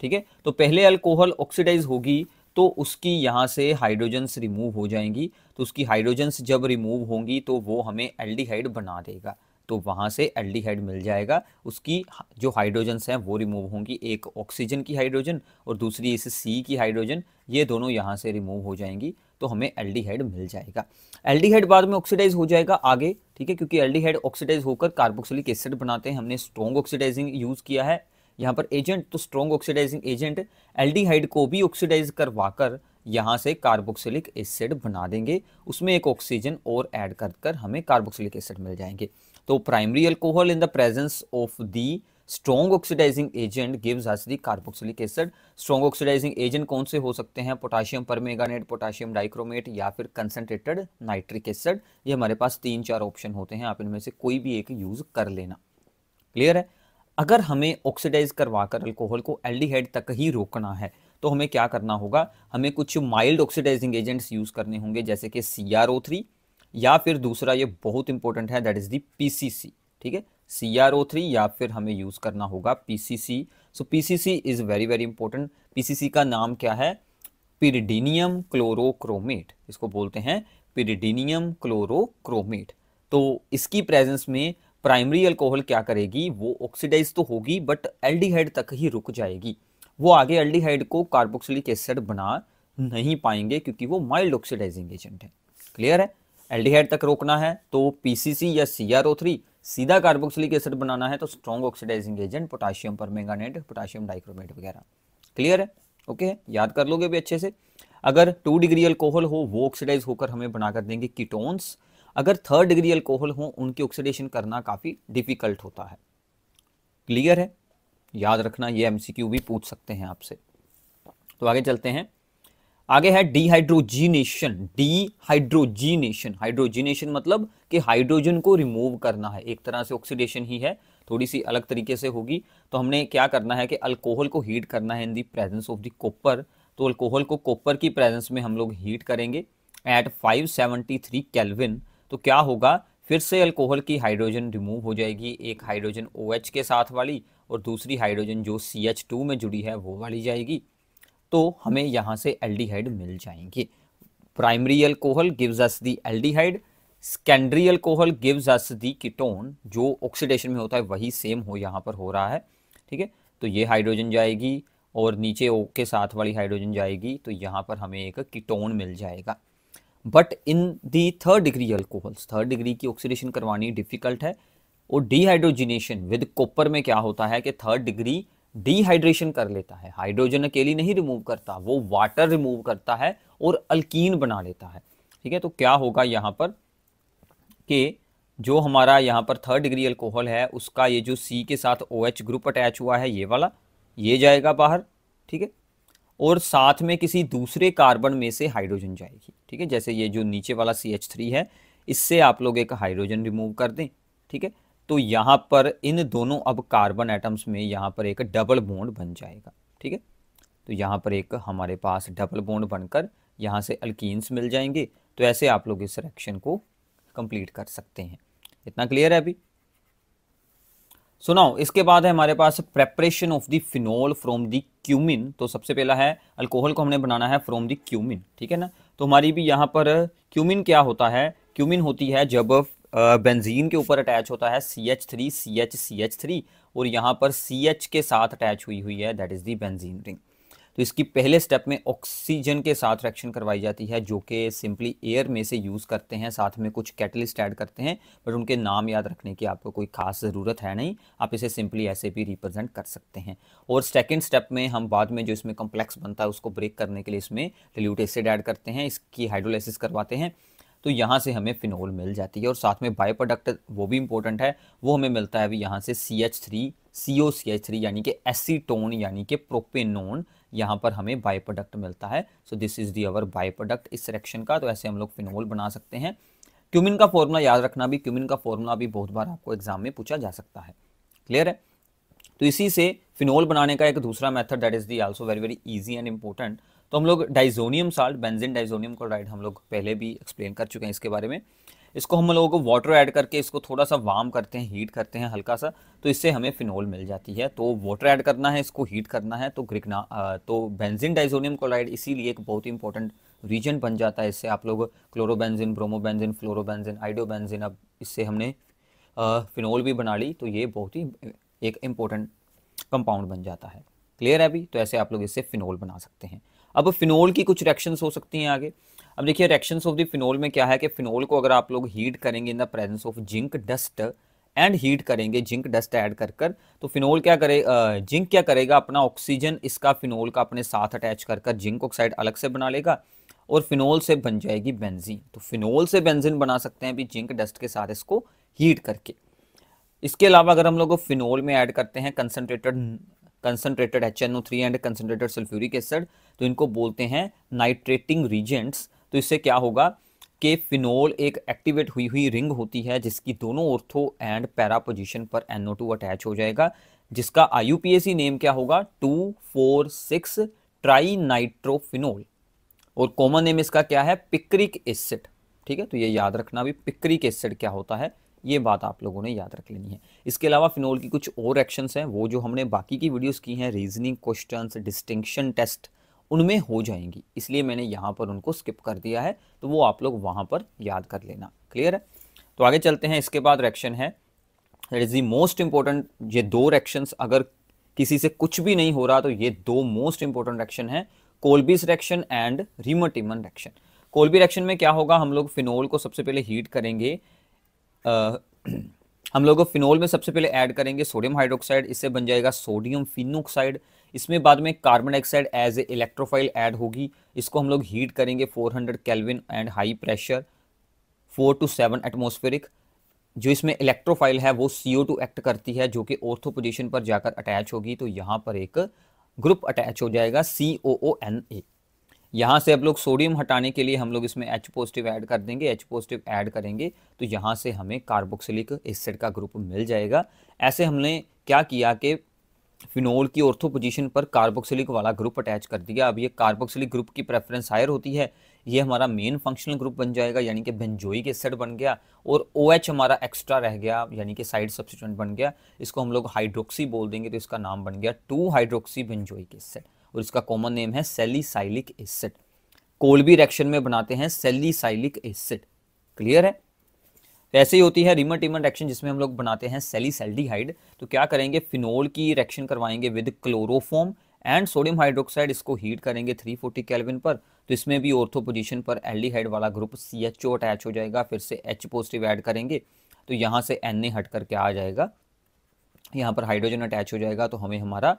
S1: ठीक है तो पहले अल्कोहल ऑक्सीडाइज होगी तो उसकी यहाँ से हाइड्रोजन्स रिमूव हो जाएंगी तो उसकी हाइड्रोजन्स जब रिमूव होंगी तो वो हमें एल्डिहाइड बना देगा तो वहाँ से एल्डिहाइड मिल जाएगा उसकी जो हाइड्रोजन्स हैं वो रिमूव होंगी एक ऑक्सीजन की हाइड्रोजन और दूसरी इस सी की हाइड्रोजन ये दोनों यहाँ से रिमूव हो जाएंगी तो हमें एल्डिहाइड मिल जाएगा एल्डिहाइड बाद में ऑक्सीडाइज हो जाएगा आगे ठीक है क्योंकि एल्डिहाइड ऑक्सीडाइज होकर कार्बोक्सिलिक एसिड बनाते हैं हमने स्ट्रॉन्ग ऑक्सीडाइजिंग यूज़ किया है यहाँ पर एजेंट तो स्ट्रॉन्ग ऑक्सीडाइजिंग एजेंट एल्डिहाइड को भी ऑक्सीडाइज करवाकर यहाँ से कार्बोक्सिलिक एसिड बना देंगे उसमें एक ऑक्सीजन और ऐड कर कर हमें कार्बोक्सिलिक एसिड मिल जाएंगे तो primary alcohol in the presence of the strong oxidising agent gives us the carboxylic acid strong oxidising agent कौन से हो सकते हैं पोटाशियम परमेगानेट पोटाशियम डाइक्रोमेट या फिर कंसनट्रेटेड नाइट्रिक एसिड ये हमारे पास तीन चार ऑप्शन होते हैं आप इनमें से कोई भी एक यूज़ कर लेना क्लियर है अगर हमें ऑक्सीडाइज करवा कर अल्कोहल को एल्डिहाइड तक ही रोकना है तो हमें क्या करना होगा हमें कुछ माइल्ड ऑक्सीडाइजिंग एजेंट्स यूज़ करने होंगे जैसे कि सी आर ओ थ्री या फिर दूसरा ये बहुत इंपॉर्टेंट है that is the P C C ठीक है सी आर ओ थ्री या फिर हमें यूज़ करना होगा P C C so P C C is very very important P C C का नाम क्या है पिरिडीनियम क्लोरोक्रोमेट इसको बोलते हैं पिरिडीनियम क्लोरोक्रोमेट तो इसकी प्रेजेंस में प्राइमरी अल्कोहल क्या करेगी वो ऑक्सीडाइज तो होगी बट एल्डिहाइड तक ही रुक जाएगी वो आगे एल्डिहाइड को कार्बोक्सिलिक एसिड बना नहीं पाएंगे क्योंकि वो माइल्ड ऑक्सीडाइजिंग एजेंट है क्लियर है एल्डिहाइड तक रोकना है तो पीसीसी या थ्री सीधा कार्बोक्सिलिक एसिड बनाना है तो स्ट्रॉन्ग ऑक्सीडाइजिंग एजेंट पोटाशियम पर पोटाशियम डाइक्रोमेट वगैरह क्लियर है ओके okay? याद कर लोगे भी अच्छे से अगर टू डिग्री अल्कोहल हो वो ऑक्सीडाइज होकर हमें बनाकर देंगे कीटोन्स अगर थर्ड डिग्री अल्कोहल हो उनकी ऑक्सीडेशन करना काफ़ी डिफ़िकल्ट होता है क्लियर है याद रखना ये एमसीक्यू भी पूछ सकते हैं आपसे तो आगे चलते हैं आगे है डीहाइड्रोजिनेशन डीहाइड्रोजिनेशन हाइड्रोजिनेशन मतलब कि हाइड्रोजन को रिमूव करना है एक तरह से ऑक्सीडेशन ही है थोड़ी सी अलग तरीके से होगी तो हमने क्या करना है कि अल्कोहल को हीट करना है in the presence of the copper तो अल्कोहल को कॉपर की प्रेजेंस में हम लोग हीट करेंगे एट 573 कैलविन तो क्या होगा फिर से अल्कोहल की हाइड्रोजन रिमूव हो जाएगी एक हाइड्रोजन ओ OH के साथ वाली और दूसरी हाइड्रोजन जो सी एच टू में जुड़ी है वो वाली जाएगी तो हमें यहाँ से एल्डिहाइड मिल जाएंगे primary alcohol gives us the hide secondary alcohol gives us the ketone जो ऑक्सीडेशन में होता है वही सेम हो यहाँ पर हो रहा है ठीक है तो ये हाइड्रोजन जाएगी और नीचे ओ के साथ वाली हाइड्रोजन जाएगी तो यहाँ पर हमें एक कीटोन मिल जाएगा but in the third degree alcohols third degree की ऑक्सीडेशन करवानी डिफिकल्ट है और डिहाइड्रोजिनेशन विद कॉपर में क्या होता है कि थर्ड डिग्री डिहाइड्रेशन कर लेता है हाइड्रोजन अकेली नहीं रिमूव करता वो वाटर रिमूव करता है और अल्कीन बना लेता है ठीक है तो क्या होगा यहाँ पर कि जो हमारा यहाँ पर थर्ड डिग्री अल्कोहल है उसका ये जो सी के साथ ओ OH ग्रुप अटैच हुआ है ये वाला ये जाएगा बाहर ठीक है और साथ में किसी दूसरे कार्बन में से हाइड्रोजन जाएगी ठीक है जैसे ये जो नीचे वाला सी एच थ्री है इससे आप लोग एक हाइड्रोजन रिमूव कर दें ठीक है तो यहाँ पर इन दोनों अब कार्बन एटम्स में यहाँ पर एक डबल बोंड बन जाएगा ठीक है तो यहाँ पर एक हमारे पास डबल बोंड बनकर यहाँ से अल्कीन्स मिल जाएंगे तो ऐसे आप लोग इस रिएक्शन को कंप्लीट कर सकते हैं इतना क्लियर है अभी सो नाउ इसके बाद है हमारे पास preparation of the phenol from the cumene तो सबसे पहला है अल्कोहल को हमने बनाना है फ्रॉम द क्यूमिन ठीक है ना तो हमारी भी यहाँ पर क्यूमिन क्या होता है क्यूमिन होती है जब बेंजीन के ऊपर अटैच होता है C H three C H C H three और यहाँ पर सी एच के साथ अटैच हुई हुई है that is the benzene ring तो इसकी पहले स्टेप में ऑक्सीजन के साथ रिएक्शन करवाई जाती है जो कि सिंपली एयर में से यूज़ करते हैं साथ में कुछ कैटलिस्ट ऐड करते हैं बट उनके नाम याद रखने की आपको कोई खास ज़रूरत है नहीं आप इसे सिंपली ऐसे भी रिप्रेजेंट कर सकते हैं और सेकेंड स्टेप में हम बाद में जो इसमें कम्प्लेक्स बनता है उसको ब्रेक करने के लिए इसमें डिल्यूट एसिड ऐड करते हैं इसकी हाइड्रोलाइसिस करवाते हैं तो यहाँ से हमें फिनोल मिल जाती है और साथ में बाय प्रोडक्ट वो भी इंपॉर्टेंट है वो हमें मिलता है अभी यहाँ से C H three C O C H three यानी कि एसीटोन यानी कि प्रोपेनोन यहाँ पर हमें बाई प्रोडक्ट मिलता है so this is the our by product इस सेक्शन का तो ऐसे हम लोग फिनोल बना सकते हैं क्यूमिन का फॉर्मूला याद रखना भी क्यूमिन का फॉर्मूला भी बहुत बार आपको एग्जाम में पूछा जा सकता है क्लियर है तो इसी से फिनोल बनाने का एक दूसरा method that is the also very very easy and important तो हम लोग diazonium salt benzene diazonium chloride हम लोग पहले भी एक्सप्लेन कर चुके हैं इसके बारे में इसको हम लोगों को वाटर ऐड करके इसको थोड़ा सा वार्म करते हैं हीट करते हैं हल्का सा तो इससे हमें फिनोल मिल जाती है तो वाटर ऐड करना है इसको हीट करना है तो ग्रिकना तो बेंजिन डाइजोनियम क्लोराइड इसीलिए एक बहुत ही इंपॉर्टेंट रीजन बन जाता है इससे आप लोग क्लोरोबेंजिन ब्रोमोबेंजिन फ्लोरोबेंजिन आइडोबेंजिन अब इससे हमने फिनोल भी बना ली तो ये बहुत ही एक इम्पोर्टेंट कंपाउंड बन जाता है क्लियर है अभी तो ऐसे आप लोग इससे फिनोल बना सकते हैं अब फिनोल की कुछ रिएक्शंस हो सकती हैं आगे अब देखिए रिएक्शंस ऑफ द फिनोल में क्या है कि फिनोल को अगर आप लोग हीट करेंगे in the presence of zinc dust and heat करेंगे जिंक डस्ट ऐड कर कर तो फिनोल क्या करे जिंक क्या करेगा अपना ऑक्सीजन इसका फिनोल का अपने साथ अटैच कर कर जिंक ऑक्साइड अलग से बना लेगा और फिनोल से बन जाएगी बेंजीन तो फिनोल से बेंजीन बना सकते हैं भी जिंक डस्ट के साथ इसको हीट करके इसके अलावा अगर हम लोग फिनोल में ऐड करते हैं concentrated concentrated H N O three and concentrated sulphuric acid तो इनको बोलते हैं नाइट्रेटिंग रीजेंट्स तो इससे क्या होगा कि फिनोल एक एक्टिवेट हुई हुई रिंग होती है जिसकी दोनों ऑर्थो एंड पैरा पोजिशन पर टू अटैच हो जाएगा जिसका आई नेम क्या होगा two four six trinitrophenol और कॉमन नेम इसका क्या है पिक्रिक एसिड ठीक है तो ये याद रखना भी पिक्रिक एसिड क्या होता है ये बात आप लोगों ने याद रख लेनी है इसके अलावा फिनोल की कुछ और एक्शंस हैं वो जो हमने बाकी की वीडियोस की हैं रीजनिंग क्वेश्चंस डिस्टिंक्शन टेस्ट उनमें हो जाएंगी इसलिए मैंने यहाँ पर उनको स्किप कर दिया है तो वो आप लोग वहाँ पर याद कर लेना क्लियर है तो आगे चलते हैं इसके बाद रेक्शन है that is the most important ये दो रेक्शंस अगर किसी से कुछ भी नहीं हो रहा तो ये दो मोस्ट इंपोर्टेंट रेक्शन है कोल्बिस रेक्शन एंड रिमोटिमन रेक्शन कोलबी रेक्शन में क्या होगा हम लोग फिनोल को सबसे पहले हीट करेंगे आ, हम लोग फिनोल में सबसे पहले ऐड करेंगे सोडियम हाइड्रोक्साइड इससे बन जाएगा सोडियम फिनोक्साइड इसमें बाद में carbon dioxide as a electrophile add होगी इसको हम लोग हीट करेंगे 400 hundred kelvin and high pressure 4 to 7 atmospheric जो इसमें इलेक्ट्रोफाइल है वो सी एक्ट करती है जो कि ऑर्थो पोजिशन पर जाकर अटैच होगी तो यहाँ पर एक ग्रुप अटैच हो जाएगा सी ओ ओ एन ए यहाँ से अब लोग सोडियम हटाने के लिए हम लोग इसमें एच पॉजिटिव ऐड कर देंगे एच पॉजिटिव ऐड करेंगे तो यहाँ से हमें कार्बोक्सिलिक एसिड का ग्रुप मिल जाएगा ऐसे हमने क्या किया कि फिनोल की ऑर्थो पोजीशन पर कार्बोक्सिलिक वाला ग्रुप अटैच कर दिया अब ये कार्बोक्सिलिक ग्रुप की प्रेफरेंस हायर होती है ये हमारा मेन फंक्शनल ग्रुप बन जाएगा यानी कि बेंजोइक एसिड बन गया और ओ OH हमारा एक्स्ट्रा रह गया यानी कि साइड सब्सिट्यूंट बन गया इसको हम लोग हाइड्रोक्सी बोल देंगे तो इसका नाम बन गया टू हाइड्रोक्सी बेंजोइक एसिड और इसका कॉमन नेम है सेलीसाइलिक एसिड कोलबी रिएक्शन में बनाते हैं सेलीसाइलिक एसिड क्लियर है तो ऐसे ही होती है रिमर टिमर रिएक्शन जिसमें हम लोग बनाते हैं सेलीसेल्डिहाइड तो क्या करेंगे फिनोल की रिएक्शन करवाएंगे with chloroform and sodium hydroxide इसको हीट करेंगे 340 फोर्टी पर तो इसमें भी ऑर्थो पोजीशन पर एल्डिहाइड वाला group C H O attach हो जाएगा फिर से एच पॉजिटिव ऐड करेंगे तो यहाँ से एन ए हट करके आ जाएगा यहाँ पर हाइड्रोजन अटैच हो जाएगा तो हमें हमारा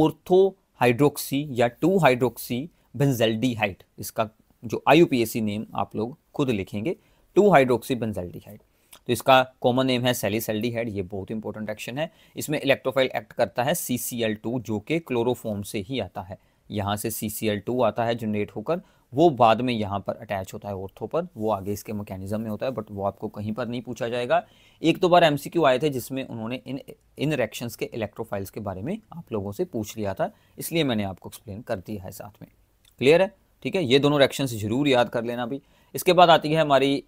S1: ऑर्थो हाइड्रोक्सी या टू हाइड्रोक्सी बेंजेल्डी इसका जो आई नेम आप लोग खुद लिखेंगे टू हाइड्रोक्सी बेंजाइल्डिहाइड तो इसका कॉमन नेम है सेलिसल्डिहाइड ये बहुत इंपॉर्टेंट एक्शन है इसमें इलेक्ट्रोफाइल एक्ट करता है सी जो कि क्लोरोफॉर्म से ही आता है यहाँ से सी आता है जनरेट होकर वो बाद में यहाँ पर अटैच होता है ऑर्थो पर वो आगे इसके मैकेनिज्म में होता है बट वो आपको कहीं पर नहीं पूछा जाएगा एक दो तो बार एमसीक्यू आए थे जिसमें उन्होंने इन इन रिएक्शंस के इलेक्ट्रोफाइल्स के बारे में आप लोगों से पूछ लिया था इसलिए मैंने आपको एक्सप्लेन कर दिया है साथ में क्लियर है ठीक है ये दोनों रिएक्शंस जरूर याद कर लेना अभी इसके बाद आती है हमारी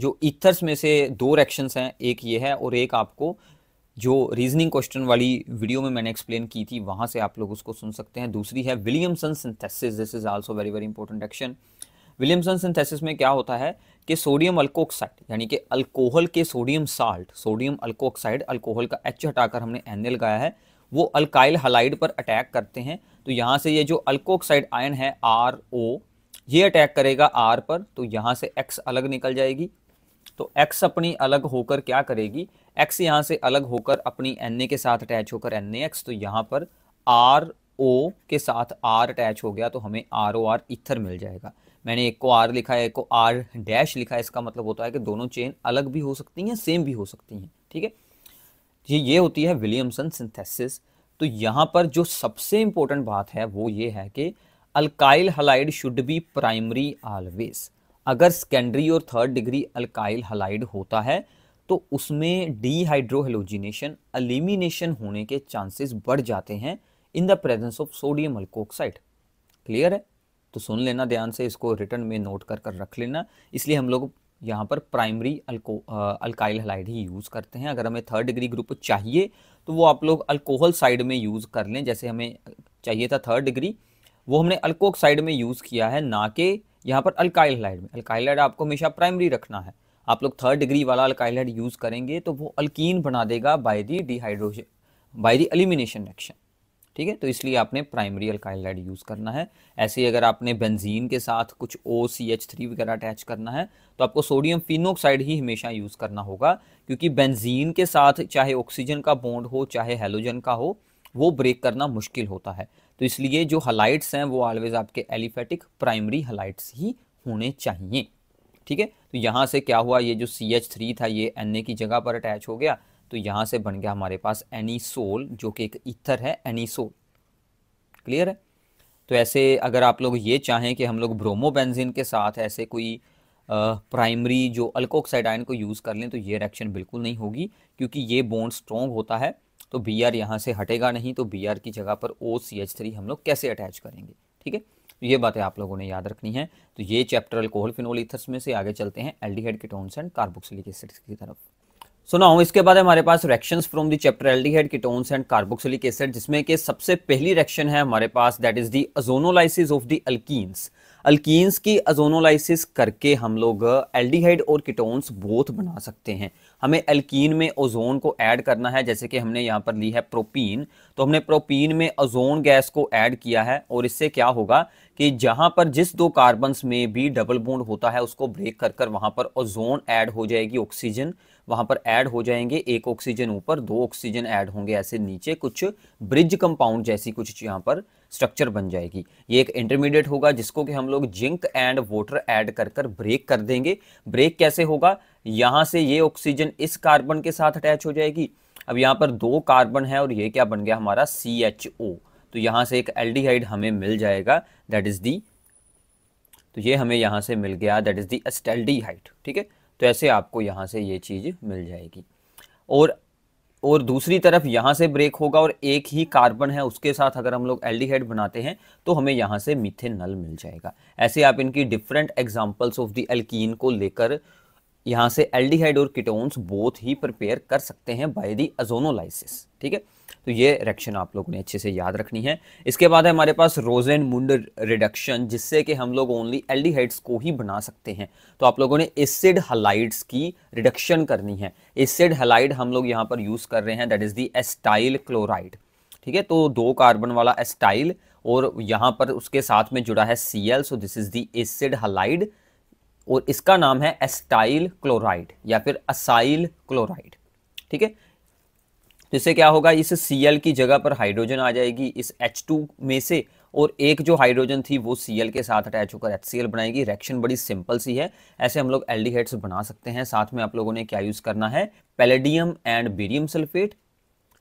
S1: जो ईथर्स में से दो रेक्शंस हैं एक ये है और एक आपको जो रीजनिंग क्वेश्चन वाली वीडियो में मैंने एक्सप्लेन की थी वहाँ से आप लोग उसको सुन सकते हैं दूसरी है Williamson synthesis this is also very very important action Williamson synthesis में क्या होता है कि सोडियम अल्कोक्साइड यानी कि अल्कोहल के sodium salt sodium alkoxide alcohol का एच हटाकर हमने एन लगाया है वो अल्काइल हलाइड पर अटैक करते हैं तो यहाँ से ये जो अल्कोक्साइड आयन है आर ओ ये अटैक करेगा आर पर तो यहाँ से एक्स अलग निकल जाएगी तो x अपनी अलग होकर क्या करेगी x यहाँ से अलग होकर अपनी एन के साथ अटैच होकर एन एक्स तो यहाँ पर आर ओ के साथ आर अटैच हो गया तो हमें आर ओ आर इथर मिल जाएगा मैंने एक को आर लिखा है एक को आर डैश लिखा है इसका मतलब होता है कि दोनों चेन अलग भी हो सकती हैं सेम भी हो सकती हैं ठीक है ये ये होती है विलियमसन सिंथेसिस तो यहाँ पर जो सबसे इंपॉर्टेंट बात है वो ये है कि alkyl halide should be primary always अगर सेकेंडरी और थर्ड डिग्री अल्काइल हलाइड होता है तो उसमें डीहाइड्रोहेलोजिनेशन अलिमिनेशन होने के चांसेस बढ़ जाते हैं in the presence of sodium alkoxide clear है तो सुन लेना ध्यान से इसको रिटर्न में नोट कर कर रख लेना इसलिए हम लोग यहाँ पर प्राइमरी अल्को अल्काइल हलाइड ही यूज़ करते हैं अगर हमें थर्ड डिग्री ग्रुप चाहिए तो वो आप लोग अल्कोहल साइड में यूज़ कर लें जैसे हमें चाहिए था थर्ड डिग्री वो हमने अल्कोक्साइड में यूज़ किया है ना के यहाँ पर अल्काइल हाइड में अल्काइल हाइड आपको हमेशा प्राइमरी रखना है आप लोग थर्ड डिग्री वाला अल्काइल हाइड यूज़ करेंगे तो वो अल्कीन बना देगा by the dehydrogen by the elimination reaction ठीक है तो इसलिए आपने प्राइमरी अल्काइल हाइड यूज़ करना है ऐसे ही अगर आपने बेंजीन के साथ कुछ ओ सी एच थ्री वगैरह अटैच करना है तो आपको सोडियम फिनोक्साइड ही हमेशा यूज़ करना होगा क्योंकि बेंजीन के साथ चाहे ऑक्सीजन का बॉन्ड हो चाहे हेलोजन का हो वो ब्रेक करना मुश्किल होता है तो इसलिए जो हलाइट्स हैं वो ऑलवेज आपके एलिफेटिक प्राइमरी हलाइट्स ही होने चाहिए ठीक है तो यहाँ से क्या हुआ ये जो सी एच थ्री था ये एन ए की जगह पर अटैच हो गया तो यहाँ से बन गया हमारे पास एनीसोल जो कि एक इथर है एनीसोल क्लियर है तो ऐसे अगर आप लोग ये चाहें कि हम लोग ब्रोमोबेंजिन के साथ ऐसे कोई प्राइमरी जो अल्कोक्साइड आयन को यूज़ कर लें तो ये रिएक्शन बिल्कुल नहीं होगी क्योंकि ये बोन स्ट्रॉन्ग होता है तो बी आर यहाँ से हटेगा नहीं तो बी आर की जगह पर ओ सी एच थ्री हम लोग कैसे अटैच करेंगे ठीक है तो ये बातें आप लोगों ने याद रखनी है तो ये चैप्टर अल्कोहल फिनोल ईथर्स में से आगे चलते हैं aldehyde ketones and carboxylic acids की तरफ सो नाउ इसके बाद हमारे पास reaction from the chapter aldehyde ketones and carboxylic acid जिसमें के सबसे पहली रिएक्शन है हमारे पास that is the ozonolysis of the alkenes alkenes की अजोनोलाइसिस करके हम लोग एल्डिहाइड uh, और कीटोन्स बोथ बना सकते हैं हमें अल्कीन में ओजोन को ऐड करना है जैसे कि हमने यहाँ पर ली है प्रोपीन तो हमने प्रोपीन में ओजोन गैस को ऐड किया है और इससे क्या होगा कि जहाँ पर जिस दो कार्बन्स में भी डबल बोंड होता है उसको ब्रेक कर कर वहाँ पर ओजोन ऐड हो जाएगी ऑक्सीजन वहाँ पर ऐड हो जाएंगे एक ऑक्सीजन ऊपर दो ऑक्सीजन ऐड होंगे ऐसे नीचे कुछ ब्रिज कंपाउंड जैसी कुछ यहाँ पर स्ट्रक्चर बन जाएगी ये एक इंटरमीडिएट होगा जिसको कि हम लोग जिंक एंड वाटर ऐड कर कर ब्रेक कर देंगे ब्रेक कैसे होगा यहाँ से ये ऑक्सीजन इस कार्बन के साथ अटैच हो जाएगी अब यहाँ पर दो कार्बन है और ये क्या बन गया हमारा सी एच ओ तो यहाँ से एक हाइड हमें मिल जाएगा दैट इज़ दी तो ये हमें यहाँ से मिल गया दैट इज़ दी एस्टेल्डिहाइड ठीक है तो ऐसे आपको यहाँ से ये चीज़ मिल जाएगी और और दूसरी तरफ यहाँ से ब्रेक होगा और एक ही कार्बन है उसके साथ अगर हम लोग एल बनाते हैं तो हमें यहाँ से मिथेनल मिल जाएगा ऐसे आप इनकी different examples of the alkene को लेकर यहाँ से एल और किटोन्स बोथ ही प्रिपेयर कर सकते हैं बाय दी अजोनोलाइसिस ठीक है तो ये रिएक्शन आप लोगों ने अच्छे से याद रखनी है इसके बाद है हमारे पास रोजेन मुंड रिडक्शन जिससे कि हम लोग ओनली एल्डिहाइड्स को ही बना सकते हैं तो आप लोगों ने एसिड हलाइड्स की रिडक्शन करनी है एसिड हलाइड हम लोग यहाँ पर यूज़ कर रहे हैं that is the acetyl chloride ठीक है तो दो कार्बन वाला एस्टाइल और यहाँ पर उसके साथ में जुड़ा है C L so this is the acid halide और इसका नाम है एस्टाइल क्लोराइड या फिर असाइल क्लोराइड ठीक है इससे क्या होगा इस सी की जगह पर हाइड्रोजन आ जाएगी इस एच में से और एक जो हाइड्रोजन थी वो सी के साथ अटैच होकर एच बनाएगी रिएक्शन बड़ी सिंपल सी है ऐसे हम लोग एल बना सकते हैं साथ में आप लोगों ने क्या यूज़ करना है पेलेडियम एंड बेरियम सल्फेट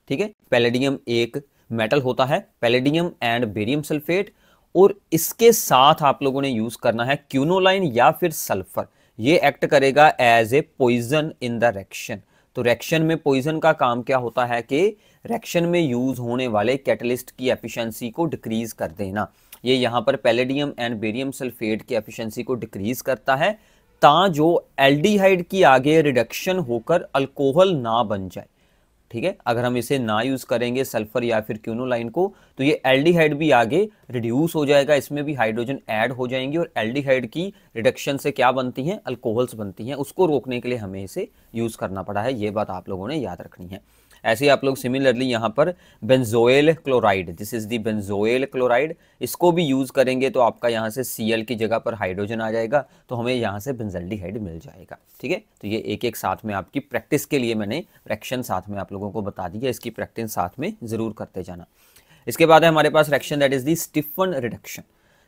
S1: ठीक है पेलेडियम एक मेटल होता है पेलेडियम एंड बेरियम सल्फेट और इसके साथ आप लोगों ने यूज़ करना है क्यूनोलाइन या फिर सल्फर ये एक्ट करेगा as a poison in the reaction तो रिएक्शन में पॉइजन का काम क्या होता है कि रिएक्शन में यूज़ होने वाले कैटलिस्ट की एफिशिएंसी को डिक्रीज़ कर देना ये यहाँ पर पैलेडियम एंड बेरियम सल्फेट की एफिशिएंसी को डिक्रीज़ करता है ता जो एल्डिहाइड की आगे रिडक्शन होकर अल्कोहल ना बन जाए ठीक है अगर हम इसे ना यूज़ करेंगे सल्फर या फिर क्यूनोलाइन को तो ये एल्डिहाइड भी आगे रिड्यूस हो जाएगा इसमें भी हाइड्रोजन ऐड हो जाएंगी और एल्डिहाइड की रिडक्शन से क्या बनती हैं अल्कोहल्स बनती हैं उसको रोकने के लिए हमें इसे यूज़ करना पड़ा है ये बात आप लोगों ने याद रखनी है ऐसे ही आप लोग सिमिलरली यहाँ पर benzoyl chloride this is the benzoyl chloride इसको भी यूज़ करेंगे तो आपका यहाँ से सी की जगह पर हाइड्रोजन आ जाएगा तो हमें यहाँ से बेंजल्डिहाइड मिल जाएगा ठीक है तो ये एक एक साथ में आपकी प्रैक्टिस के लिए मैंने रैक्शन साथ में आप लोगों को बता दिया इसकी प्रैक्टिस साथ में ज़रूर करते जाना इसके बाद है हमारे पास reaction that is the Stephen reduction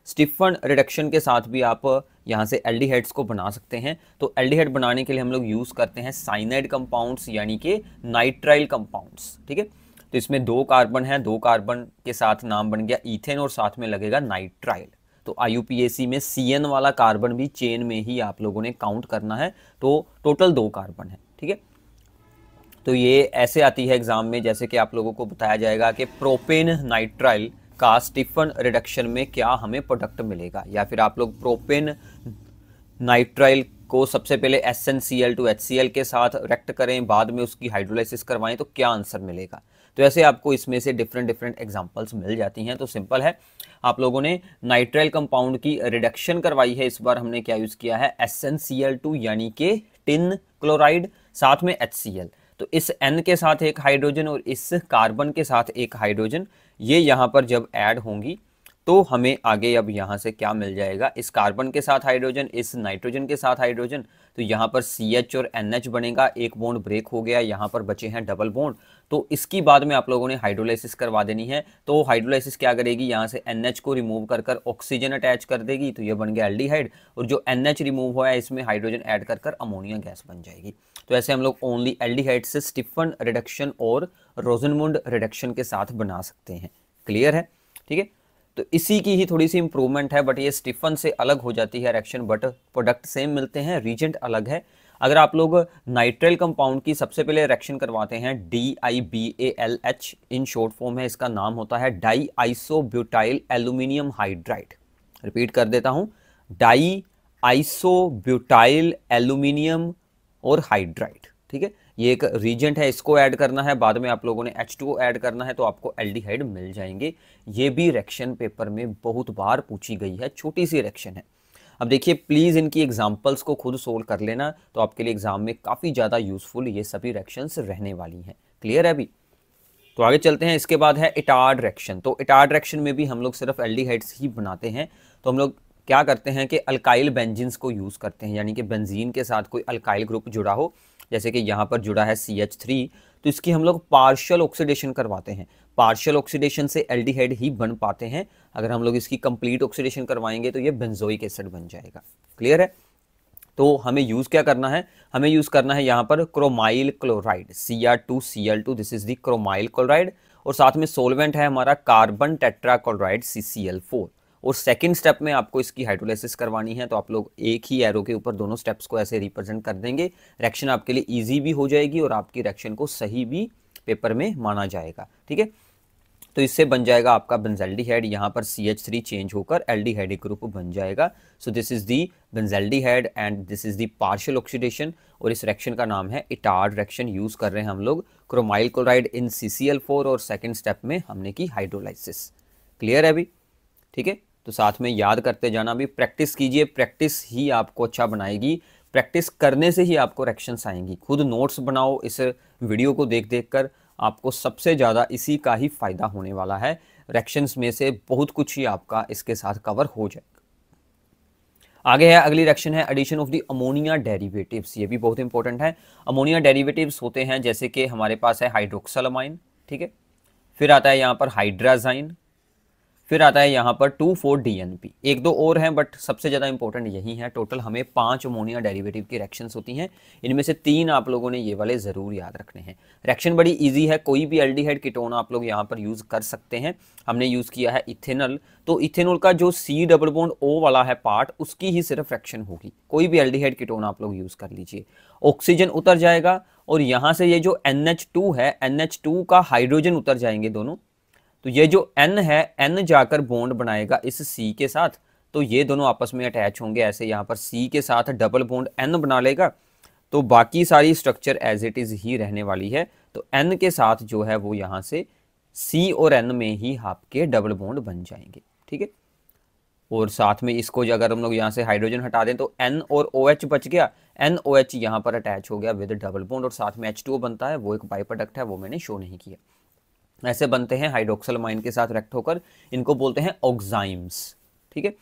S1: Stephen reduction के साथ भी आप यहाँ से एल को बना सकते हैं तो एल बनाने के लिए हम लोग यूज़ करते हैं साइनाइड कंपाउंड्स यानी कि नाइट्राइल कंपाउंड्स ठीक है तो इसमें दो कार्बन है दो कार्बन के साथ नाम बन गया इथेन और साथ में लगेगा नाइट्राइल तो आई में सी वाला कार्बन भी चेन में ही आप लोगों ने काउंट करना है तो टोटल दो कार्बन है ठीक है तो ये ऐसे आती है एग्ज़ाम में जैसे कि आप लोगों को बताया जाएगा कि प्रोपेन नाइट्राइल का स्टीफन रिडक्शन में क्या हमें प्रोडक्ट मिलेगा या फिर आप लोग प्रोपेन नाइट्राइल को सबसे पहले S N C L two H C L के साथ रेक्ट करें बाद में उसकी हाइड्रोलाइसिस करवाएं तो क्या आंसर मिलेगा तो ऐसे आपको इसमें से डिफरेंट डिफरेंट एग्जांपल्स मिल जाती हैं तो सिंपल है आप लोगों ने नाइट्राइल कंपाउंड की रिडक्शन करवाई है इस बार हमने क्या यूज़ किया है S N C L two यानी के टिन क्लोराइड साथ में एच सी एल तो इस एन के साथ एक हाइड्रोजन और इस कार्बन के साथ एक हाइड्रोजन ये यहाँ पर जब ऐड होंगी तो हमें आगे अब यहाँ से क्या मिल जाएगा इस कार्बन के साथ हाइड्रोजन इस नाइट्रोजन के साथ हाइड्रोजन तो यहाँ पर सी एच और एन एच बनेगा एक बोन्ड ब्रेक हो गया यहाँ पर बचे हैं डबल बोन्ड तो इसकी बाद में आप लोगों ने हाइड्रोलाइसिस करवा देनी है तो हाइड्रोलाइसिस क्या करेगी यहाँ से एन एच को रिमूव कर कर ऑक्सीजन अटैच कर देगी तो ये बन गया एल्डिहाइड और जो एन एच रिमूव हुआ है इसमें हाइड्रोजन ऐड कर कर अमोनिया गैस बन जाएगी तो ऐसे हम लोग ओनली एल्डीहाइड से स्टिफन रिडक्शन और रोजनमुंड रिडक्शन के साथ बना सकते हैं क्लियर है ठीक है तो इसी की ही थोड़ी सी इंप्रूवमेंट है बट ये स्टिफन से अलग हो जाती है रिएक्शन बट प्रोडक्ट सेम मिलते हैं रीजेंट अलग है अगर आप लोग नाइट्रेल कंपाउंड की सबसे पहले रिएक्शन करवाते हैं D I B A L H in short form है इसका नाम होता है diisobutyl aluminium hydride repeat कर देता हूं डाई आइसो ब्यूटाइल एल्यूमिनियम और हाइड्राइड ठीक है ये एक रीजेंट है इसको ऐड करना है बाद में आप लोगों ने एच टू ऐड करना है तो आपको एल्डिहाइड मिल जाएंगे ये भी रिएक्शन पेपर में बहुत बार पूछी गई है छोटी सी रिएक्शन है अब देखिए प्लीज़ इनकी एग्जाम्पल्स को खुद सोल्व कर लेना तो आपके लिए एग्जाम में काफ़ी ज़्यादा यूजफुल ये सभी रिएक्शंस रहने वाली हैं क्लियर है अभी तो आगे चलते हैं इसके बाद है इटार्ड रिएक्शन तो इटार्ड रिएक्शन में भी हम लोग सिर्फ एल्डिहाइड्स ही बनाते हैं तो हम लोग क्या करते हैं कि अल्काइल बेंजिन को यूज़ करते हैं यानी कि बेंजीन के साथ कोई अल्काइल ग्रुप जुड़ा हो जैसे कि यहाँ पर जुड़ा है सी एच थ्री तो इसकी हम लोग पार्शियल ऑक्सीडेशन करवाते हैं पार्शियल ऑक्सीडेशन से एल्डिहाइड ही बन पाते हैं अगर हम लोग इसकी कंप्लीट ऑक्सीडेशन करवाएंगे तो ये बेंजोइक एसिड बन जाएगा क्लियर है तो हमें यूज़ क्या करना है हमें यूज़ करना है यहाँ पर chromyl chloride C R two C L two this is the chromyl chloride और साथ में सोलवेंट है हमारा carbon tetrachloride C C L four और सेकेंड स्टेप में आपको इसकी हाइड्रोलाइसिस करवानी है तो आप लोग एक ही एरो के ऊपर दोनों स्टेप्स को ऐसे रिप्रेजेंट कर देंगे रिएक्शन आपके लिए ईजी भी हो जाएगी और आपकी रिएक्शन को सही भी पेपर में माना जाएगा ठीक है तो इससे बन जाएगा आपका हेड यहाँ पर सी एच थ्री चेंज होकर एल डी एल्डिहाइडिक ग्रुप बन जाएगा so this is the benzaldehyde and this is the partial oxidation और इस रिएक्शन का नाम है इटार्ड रिएक्शन यूज़ कर रहे हैं हम लोग chromyl chloride in C C L four और सेकेंड स्टेप में हमने की हाइड्रोलाइसिस क्लियर है अभी ठीक है तो साथ में याद करते जाना भी प्रैक्टिस कीजिए प्रैक्टिस ही आपको अच्छा बनाएगी प्रैक्टिस करने से ही आपको रेक्शंस आएंगी खुद नोट्स बनाओ इस वीडियो को देख देख कर आपको सबसे ज़्यादा इसी का ही फ़ायदा होने वाला है रेक्शंस में से बहुत कुछ ही आपका इसके साथ कवर हो जाएगा आगे है अगली रेक्शन है addition of the ammonia derivatives ये भी बहुत इंपॉर्टेंट है अमोनिया डेरिवेटिव्स होते हैं जैसे कि हमारे पास है हाइड्रोक्सलमाइन ठीक है फिर आता है यहाँ पर हाइड्राजाइन फिर आता है यहाँ पर two four D N P एक दो और हैं बट सबसे ज़्यादा इंपॉर्टेंट यही है टोटल हमें पांच अमोनिया डेरिवेटिव की रिएक्शंस होती हैं इनमें से तीन आप लोगों ने ये वाले ज़रूर याद रखने हैं रिएक्शन बड़ी इजी है कोई भी एल्डिहाइड कीटोन आप लोग यहाँ पर यूज़ कर सकते हैं हमने यूज़ किया है इथेनल तो इथेनोल का जो सी डबल बोन ओ वाला है पार्ट उसकी ही सिर्फ फ्रैक्शन होगी कोई भी एल्डिहाइड कीटोन आप लोग यूज़ कर लीजिए ऑक्सीजन उतर जाएगा और यहाँ से ये जो एन है एन का हाइड्रोजन उतर जाएंगे दोनों तो ये जो एन है एन जाकर बॉन्ड बनाएगा इस सी के साथ तो ये दोनों आपस में अटैच होंगे ऐसे यहाँ पर सी के साथ डबल बॉन्ड एन बना लेगा तो बाकी सारी स्ट्रक्चर एज इट इज़ ही रहने वाली है तो एन के साथ जो है वो यहाँ से सी और एन में ही आपके डबल बॉन्ड बन जाएंगे ठीक है और साथ में इसको अगर हम लोग यहाँ से हाइड्रोजन हटा दें तो एन और ओ OH एच बच गया एन ओ एच यहाँ पर अटैच हो गया विद डबल बॉन्ड और साथ में एच टू बनता है वो एक बाई प्रोडक्ट है वो मैंने शो नहीं किया ऐसे बनते हैं हाइड्रोक्सल माइन के साथ रेक्ट होकर इनको बोलते हैं ऑक्साइम्स ठीक है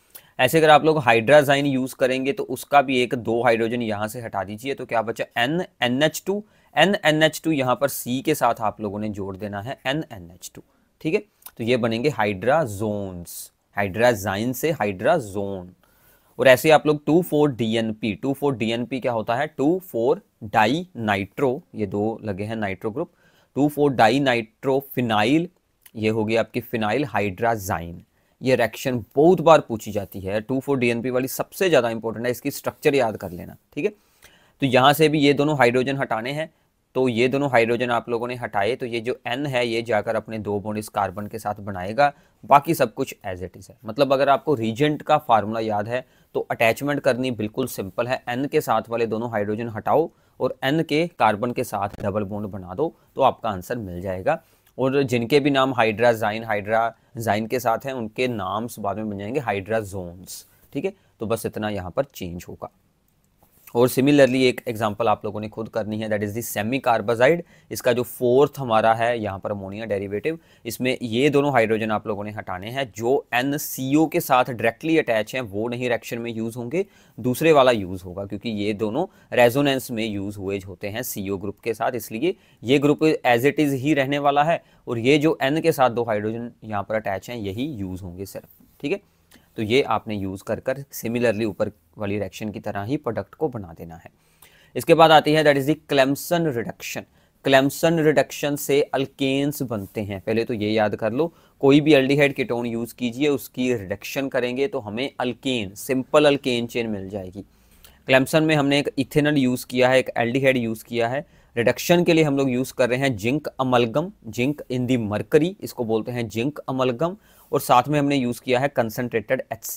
S1: ऐसे अगर आप लोग हाइड्राजाइन यूज़ करेंगे तो उसका भी एक दो हाइड्रोजन यहाँ से हटा दीजिए तो क्या बचा N N H two N N H two यहाँ पर सी के साथ आप लोगों ने जोड़ देना है एन एन एच टू ठीक है तो ये बनेंगे हाइड्राजोन्स हाइड्राजाइन से हाइड्राजोन और ऐसे आप लोग two four D N P two four D N P क्या होता है टू फोर डाई नाइट्रो ये दो लगे हैं nitro group two four dinitrophenyl ये हो गया आपकी फिनाइल हाइड्राजाइन ये रिएक्शन बहुत बार पूछी जाती है टू फोर डी वाली सबसे ज़्यादा इंपॉर्टेंट है इसकी स्ट्रक्चर याद कर लेना ठीक है तो यहां से भी ये दोनों हाइड्रोजन हटाने हैं तो ये दोनों हाइड्रोजन आप लोगों ने हटाए तो ये जो एन है ये जाकर अपने दो बोन इस कार्बन के साथ बनाएगा बाकी सब कुछ एज इट इज़ है मतलब अगर आपको रीजेंट का फार्मूला याद है तो अटैचमेंट करनी बिल्कुल सिंपल है एन के साथ वाले दोनों हाइड्रोजन हटाओ और एन के कार्बन के साथ डबल बोन्ड बना दो तो आपका आंसर मिल जाएगा और जिनके भी नाम हाइड्राजाइन हाइड्राजाइन के साथ हैं उनके नाम्स बाद में बन जाएंगे हाइड्राजोन्स ठीक है तो बस इतना यहाँ पर चेंज होगा और सिमिलरली एक एग्जांपल आप लोगों ने खुद करनी है that is the semicarbazide इसका जो फोर्थ हमारा है यहाँ पर अमोनिया डेरिवेटिव इसमें ये दोनों हाइड्रोजन आप लोगों ने हटाने हैं जो एन के साथ डायरेक्टली अटैच हैं वो नहीं रिएक्शन में यूज़ होंगे दूसरे वाला यूज़ होगा क्योंकि ये दोनों रेजोनेंस में यूज़ हुए होते हैं सी ग्रुप के साथ इसलिए ये ग्रुप एज इट इज़ ही रहने वाला है और ये जो एन के साथ दो हाइड्रोजन यहाँ पर अटैच हैं यही यूज़ होंगे सिर्फ ठीक है तो ये आपने यूज़ कर कर सिमिलरली ऊपर वाली रिएक्शन की तरह ही प्रोडक्ट को बना देना है इसके बाद आती है that is the Clemmensen reduction Clemmensen reduction से अल्केन्स बनते हैं पहले तो ये याद कर लो कोई भी एल्डिहाइड कीटोन यूज़ कीजिए उसकी रिडक्शन करेंगे तो हमें अल्केन सिंपल अल्केन चेन मिल जाएगी क्लेम्सन में हमने एक इथेनल यूज़ किया है एक एल्डिहाइड यूज़ किया है रिडक्शन के लिए हम लोग यूज़ कर रहे हैं zinc amalgam zinc in the mercury इसको बोलते हैं जिंक अमलगम और साथ में हमने यूज़ किया है कंसनट्रेटेड एच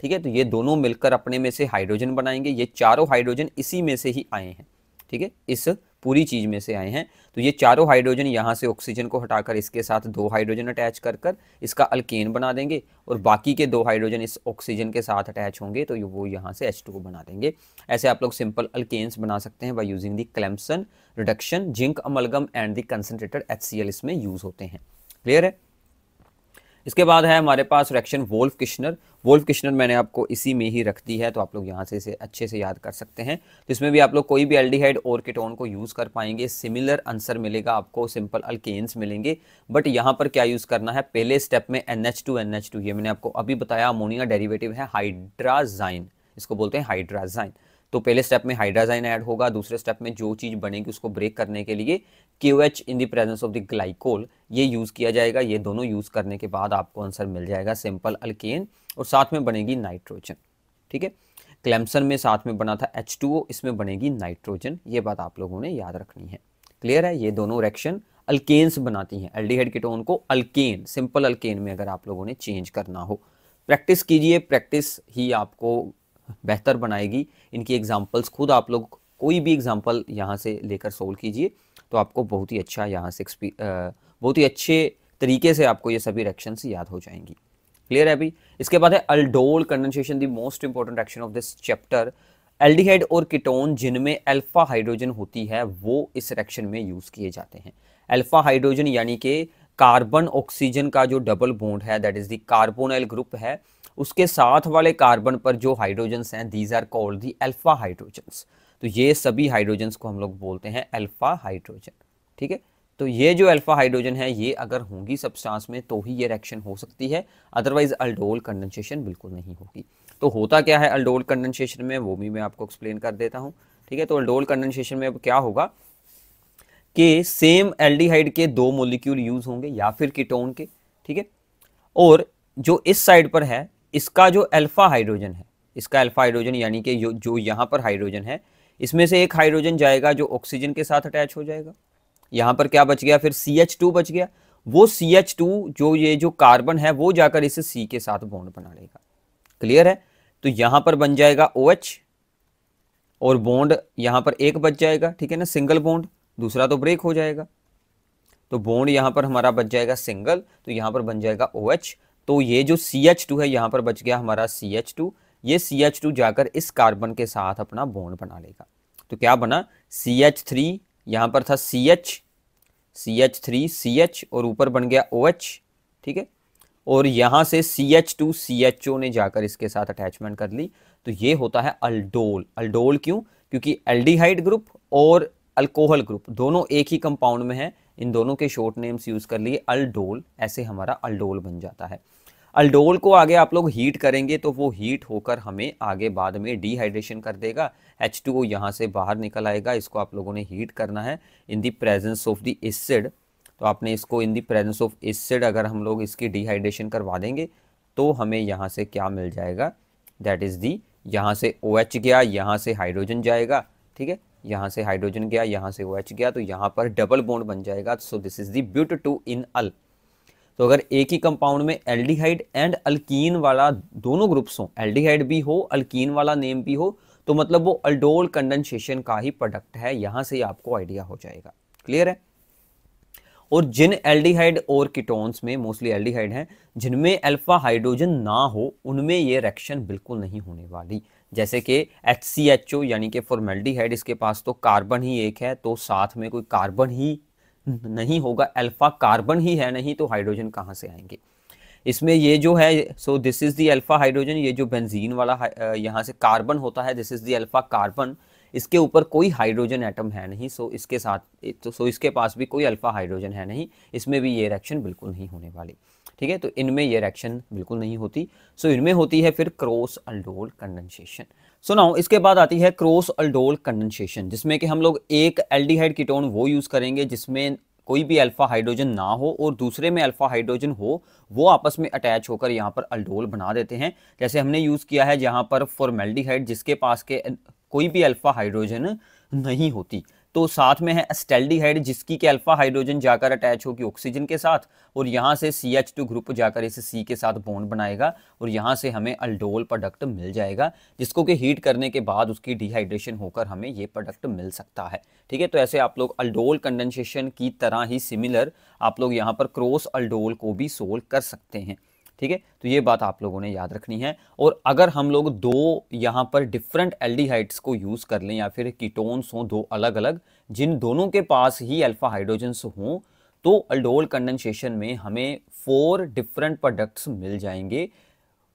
S1: ठीक है तो ये दोनों मिलकर अपने में से हाइड्रोजन बनाएंगे ये चारों हाइड्रोजन इसी में से ही आए हैं ठीक है इस पूरी चीज़ में से आए हैं तो ये चारों हाइड्रोजन यहाँ से ऑक्सीजन को हटाकर इसके साथ दो हाइड्रोजन अटैच कर कर इसका अल्केन बना देंगे और बाकी के दो हाइड्रोजन इस ऑक्सीजन के साथ अटैच होंगे तो वो यहाँ से एच टू बना देंगे ऐसे आप लोग सिंपल अल्केन्स बना सकते हैं by using the Clemmensen reduction zinc amalgam and the concentrated H इसमें यूज़ होते हैं क्लियर है इसके बाद है हमारे पास रेक्शन वोल्फ किशनर वोल्फ किशनर मैंने आपको इसी में ही रख दी है तो आप लोग यहाँ से इसे अच्छे से याद कर सकते हैं जिसमें भी आप लोग कोई भी एल्डिहाइड और किटोन को यूज़ कर पाएंगे सिमिलर आंसर मिलेगा आपको सिंपल अल्केन्स मिलेंगे बट यहाँ पर क्या यूज़ करना है पहले स्टेप में N H two N H two ये मैंने आपको अभी बताया अमोनिया डेरीवेटिव है हाइड्राजाइन इसको बोलते हैं हाइड्राजाइन तो पहले स्टेप में हाइड्राजाइन ऐड होगा दूसरे स्टेप में जो चीज़ बनेगी उसको ब्रेक करने के लिए Q H in the presence of the glycol ये यूज़ किया जाएगा ये दोनों यूज़ करने के बाद आपको आंसर मिल जाएगा सिंपल अल्केन और साथ में बनेगी नाइट्रोजन ठीक है क्लेम्सन में साथ में बना था एच इसमें बनेगी नाइट्रोजन ये बात आप लोगों ने याद रखनी है क्लियर है ये दोनों रिएक्शन अल्केन्स बनाती हैं एल्डिहाइड कीटोन को अल्केन सिंपल अल्केन में अगर आप लोगों ने चेंज करना हो प्रैक्टिस कीजिए प्रैक्टिस ही आपको बेहतर बनाएगी इनकी एग्जाम्पल्स खुद आप लोग कोई भी एग्ज़ाम्पल यहाँ से लेकर सोल्व कीजिए तो आपको बहुत ही अच्छा यहाँ से बहुत ही अच्छे तरीके से आपको ये सभी रेक्शन याद हो जाएंगी क्लियर है अभी इसके बाद है aldol condensation the most important action of this chapter aldehyde और किटोन जिनमें अल्फा हाइड्रोजन होती है वो इस रेक्शन में यूज़ किए जाते हैं अल्फा हाइड्रोजन यानी कि कार्बन ऑक्सीजन का जो डबल बोंड है that is the carbonyl group है उसके साथ वाले कार्बन पर जो हाइड्रोजन्स हैं these are called the alpha hydrogens तो ये सभी हाइड्रोजन्स को हम लोग बोलते हैं एल्फा हाइड्रोजन ठीक है तो ये जो अल्फा हाइड्रोजन है ये अगर होंगी सब्सटेंस में तो ही ये रिएक्शन हो सकती है अदरवाइज अल्डोल कंडेंसेशन बिल्कुल नहीं होगी तो होता क्या है अल्डोल कंडेंसेशन में वो भी मैं आपको एक्सप्लेन कर देता हूँ ठीक है तो अल्डोल कंडेंसेशन में अब क्या होगा कि सेम एल्डिहाइड के दो मोलिक्यूल यूज होंगे या फिर कीटोन के ठीक है और जो इस साइड पर है इसका जो अल्फ़ा हाइड्रोजन है इसका अल्फ़ा हाइड्रोजन यानी कि जो यहाँ पर हाइड्रोजन है इसमें से एक हाइड्रोजन जाएगा जो ऑक्सीजन के साथ अटैच हो जाएगा यहाँ पर क्या बच गया फिर सी एच टू बच गया वो सी एच टू जो ये जो कार्बन है वो जाकर इसे सी के साथ बॉन्ड बना लेगा क्लियर है तो यहाँ पर बन जाएगा ओ OH एच और बॉन्ड यहाँ पर एक बच जाएगा ठीक है ना सिंगल बॉन्ड दूसरा तो ब्रेक हो जाएगा तो बॉन्ड यहाँ पर हमारा बच जाएगा सिंगल तो यहाँ पर बन जाएगा ओ OH तो ये जो सी एच टू है यहाँ पर बच गया हमारा सी एच टू ये सी एच टू जाकर इस कार्बन के साथ अपना बॉन्ड बना लेगा तो क्या बना सी एच थ्री यहाँ पर था C H C H three C H और ऊपर बन गया ओ एच ठीक है और यहाँ से C H two C H O ने जाकर इसके साथ अटैचमेंट कर ली तो ये होता है अल्डोल अल्डोल क्यों क्योंकि एल्डिहाइड ग्रुप और अल्कोहल ग्रुप दोनों एक ही कंपाउंड में है इन दोनों के शॉर्ट नेम्स यूज़ कर लिए अल्डोल ऐसे हमारा अल्डोल बन जाता है अल्डोल को आगे आप लोग हीट करेंगे तो वो हीट होकर हमें आगे बाद में डिहाइड्रेशन कर देगा एच टू ओ यहाँ से बाहर निकल आएगा इसको आप लोगों ने हीट करना है in the presence of the acid तो आपने इसको in the presence of acid अगर हम लोग इसकी डिहाइड्रेशन करवा देंगे तो हमें यहाँ से क्या मिल जाएगा दैट इज़ दी यहाँ से ओ OH गया यहाँ से हाइड्रोजन जाएगा ठीक है यहाँ से हाइड्रोजन गया यहाँ से ओ OH गया तो यहाँ पर डबल बॉन्ड बन जाएगा so this is the but two ene al तो अगर एक ही कंपाउंड में एल्डिहाइड एंड अल्कीन वाला दोनों ग्रुप्स हो एल्डिहाइड भी हो अल्कीन वाला नेम भी हो तो मतलब वो अल्डोल कंडेंसेशन का ही प्रोडक्ट है यहाँ से आपको आइडिया हो जाएगा क्लियर है और जिन एल्डिहाइड और किटोन्स में मोस्टली एल्डिहाइड हैं जिनमें अल्फा हाइड्रोजन ना हो उनमें ये रिएक्शन बिल्कुल नहीं होने वाली जैसे कि एच सी एच ओ यानी कि फॉर्मेल्डिहाइड इसके पास तो कार्बन ही एक है तो साथ में कोई कार्बन ही नहीं होगा अल्फ़ा कार्बन ही है नहीं तो हाइड्रोजन कहाँ से आएंगे इसमें ये जो है so this is the alpha hydrogen ये जो बेंजीन वाला uh, यहाँ से कार्बन होता है this is the alpha carbon इसके ऊपर कोई हाइड्रोजन एटम है नहीं सो इसके साथ तो सो इसके पास भी कोई अल्फ़ा हाइड्रोजन है नहीं इसमें भी ये रिएक्शन बिल्कुल नहीं होने वाली ठीक है तो इनमें ये रिएक्शन बिल्कुल नहीं होती सो so, इनमें होती है फिर cross aldol condensation so now इसके बाद आती है क्रॉस अल्डोल कंडेंसेशन जिसमें कि हम लोग एक एल्डिहाइड कीटोन वो यूज़ करेंगे जिसमें कोई भी अल्फा हाइड्रोजन ना हो और दूसरे में अल्फा हाइड्रोजन हो वो आपस में अटैच होकर यहाँ पर अल्डोल बना देते हैं जैसे हमने यूज़ किया है जहाँ पर फॉर्मेल्डिहाइड जिसके पास के कोई भी अल्फा हाइड्रोजन नहीं होती तो साथ में है एस्टेल्डिहाइड जिसकी के अल्फा हाइड्रोजन जाकर अटैच होगी ऑक्सीजन के साथ और यहाँ से सी एच टू ग्रुप जाकर इसे सी के साथ बॉन्ड बनाएगा और यहाँ से हमें अल्डोल प्रोडक्ट मिल जाएगा जिसको कि हीट करने के बाद उसकी डिहाइड्रेशन होकर हमें ये प्रोडक्ट मिल सकता है ठीक है तो ऐसे आप लोग अल्डोल कंडेंसेशन की तरह ही सिमिलर आप लोग यहाँ पर क्रॉस अल्डोल को भी सोल्व कर सकते हैं ठीक है तो ये बात आप लोगों ने याद रखनी है और अगर हम लोग दो यहाँ पर डिफरेंट एल्डिहाइड्स को यूज़ कर लें या फिर कीटोन्स हों दो अलग अलग जिन दोनों के पास ही अल्फ़ा हाइड्रोजन्स हों तो अल्डोल कंडेंसेशन में हमें फोर डिफरेंट प्रोडक्ट्स मिल जाएंगे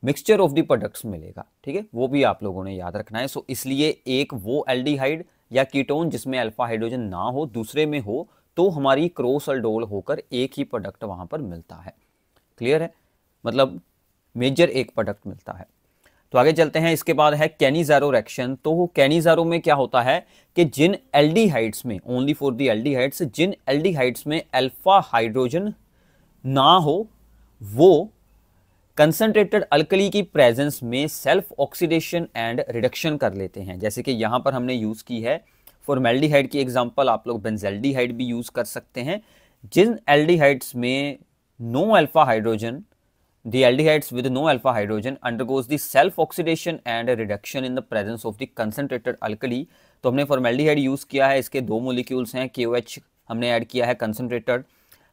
S1: मिक्सचर ऑफ द प्रोडक्ट्स मिलेगा ठीक है वो भी आप लोगों ने याद रखना है सो इसलिए एक वो एल्डिहाइड या कीटोन जिसमें अल्फा हाइड्रोजन ना हो दूसरे में हो तो हमारी क्रोस अल्डोल होकर एक ही प्रोडक्ट वहां पर मिलता है क्लियर है मतलब मेजर एक प्रोडक्ट मिलता है तो आगे चलते हैं इसके बाद है कैनीजारो रिएक्शन तो कैनीजारो में क्या होता है कि जिन एल्डिहाइड्स में ओनली फॉर दी एल्डिहाइड्स जिन एल्डिहाइड्स में अल्फा हाइड्रोजन ना हो वो कंसनट्रेटेड अल्कली की प्रेजेंस में सेल्फ ऑक्सीडेशन एंड रिडक्शन कर लेते हैं जैसे कि यहाँ पर हमने यूज़ की है फॉर्मेल्डिहाइड की एग्जाम्पल आप लोग बेंजेल्डिहाइड भी यूज़ कर सकते हैं जिन एल्डिहाइड्स में no alpha hydrogen The aldehydes with no alpha hydrogen undergoes the self oxidation and a reduction in the presence of the concentrated alkali. तो हमने फॉर्मेल्डिहाइड यूज़ किया है इसके दो मोलिक्यूल्स हैं के हमने ऐड किया है कंसनट्रेटेड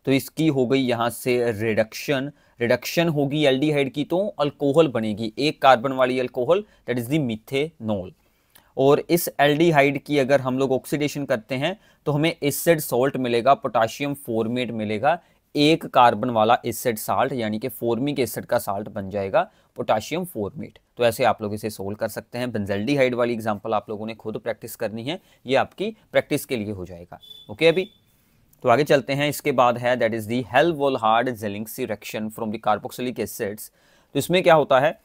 S1: तो इसकी हो गई यहाँ से रिडक्शन रिडक्शन होगी एल्डिहाइड की तो अल्कोहल बनेगी एक कार्बन वाली alcohol that is the methanol और इस एल्डिहाइड की अगर हम लोग ऑक्सीडेशन करते हैं तो हमें एसिड सॉल्ट मिलेगा पोटाशियम फॉर्मेट मिलेगा एक कार्बन वाला एसिड साल्ट यानी कि फोर्मिक एसिड का साल्ट बन जाएगा पोटाशियम फोर्मेट तो ऐसे आप लोग इसे सोल्व कर सकते हैं बेंजल्डिहाइड वाली एग्जांपल आप लोगों ने खुद प्रैक्टिस करनी है ये आपकी प्रैक्टिस के लिए हो जाएगा ओके अभी तो आगे चलते हैं इसके बाद है that is the Hell Volhard Zelinsky reaction from the carboxylic acids तो इसमें क्या होता है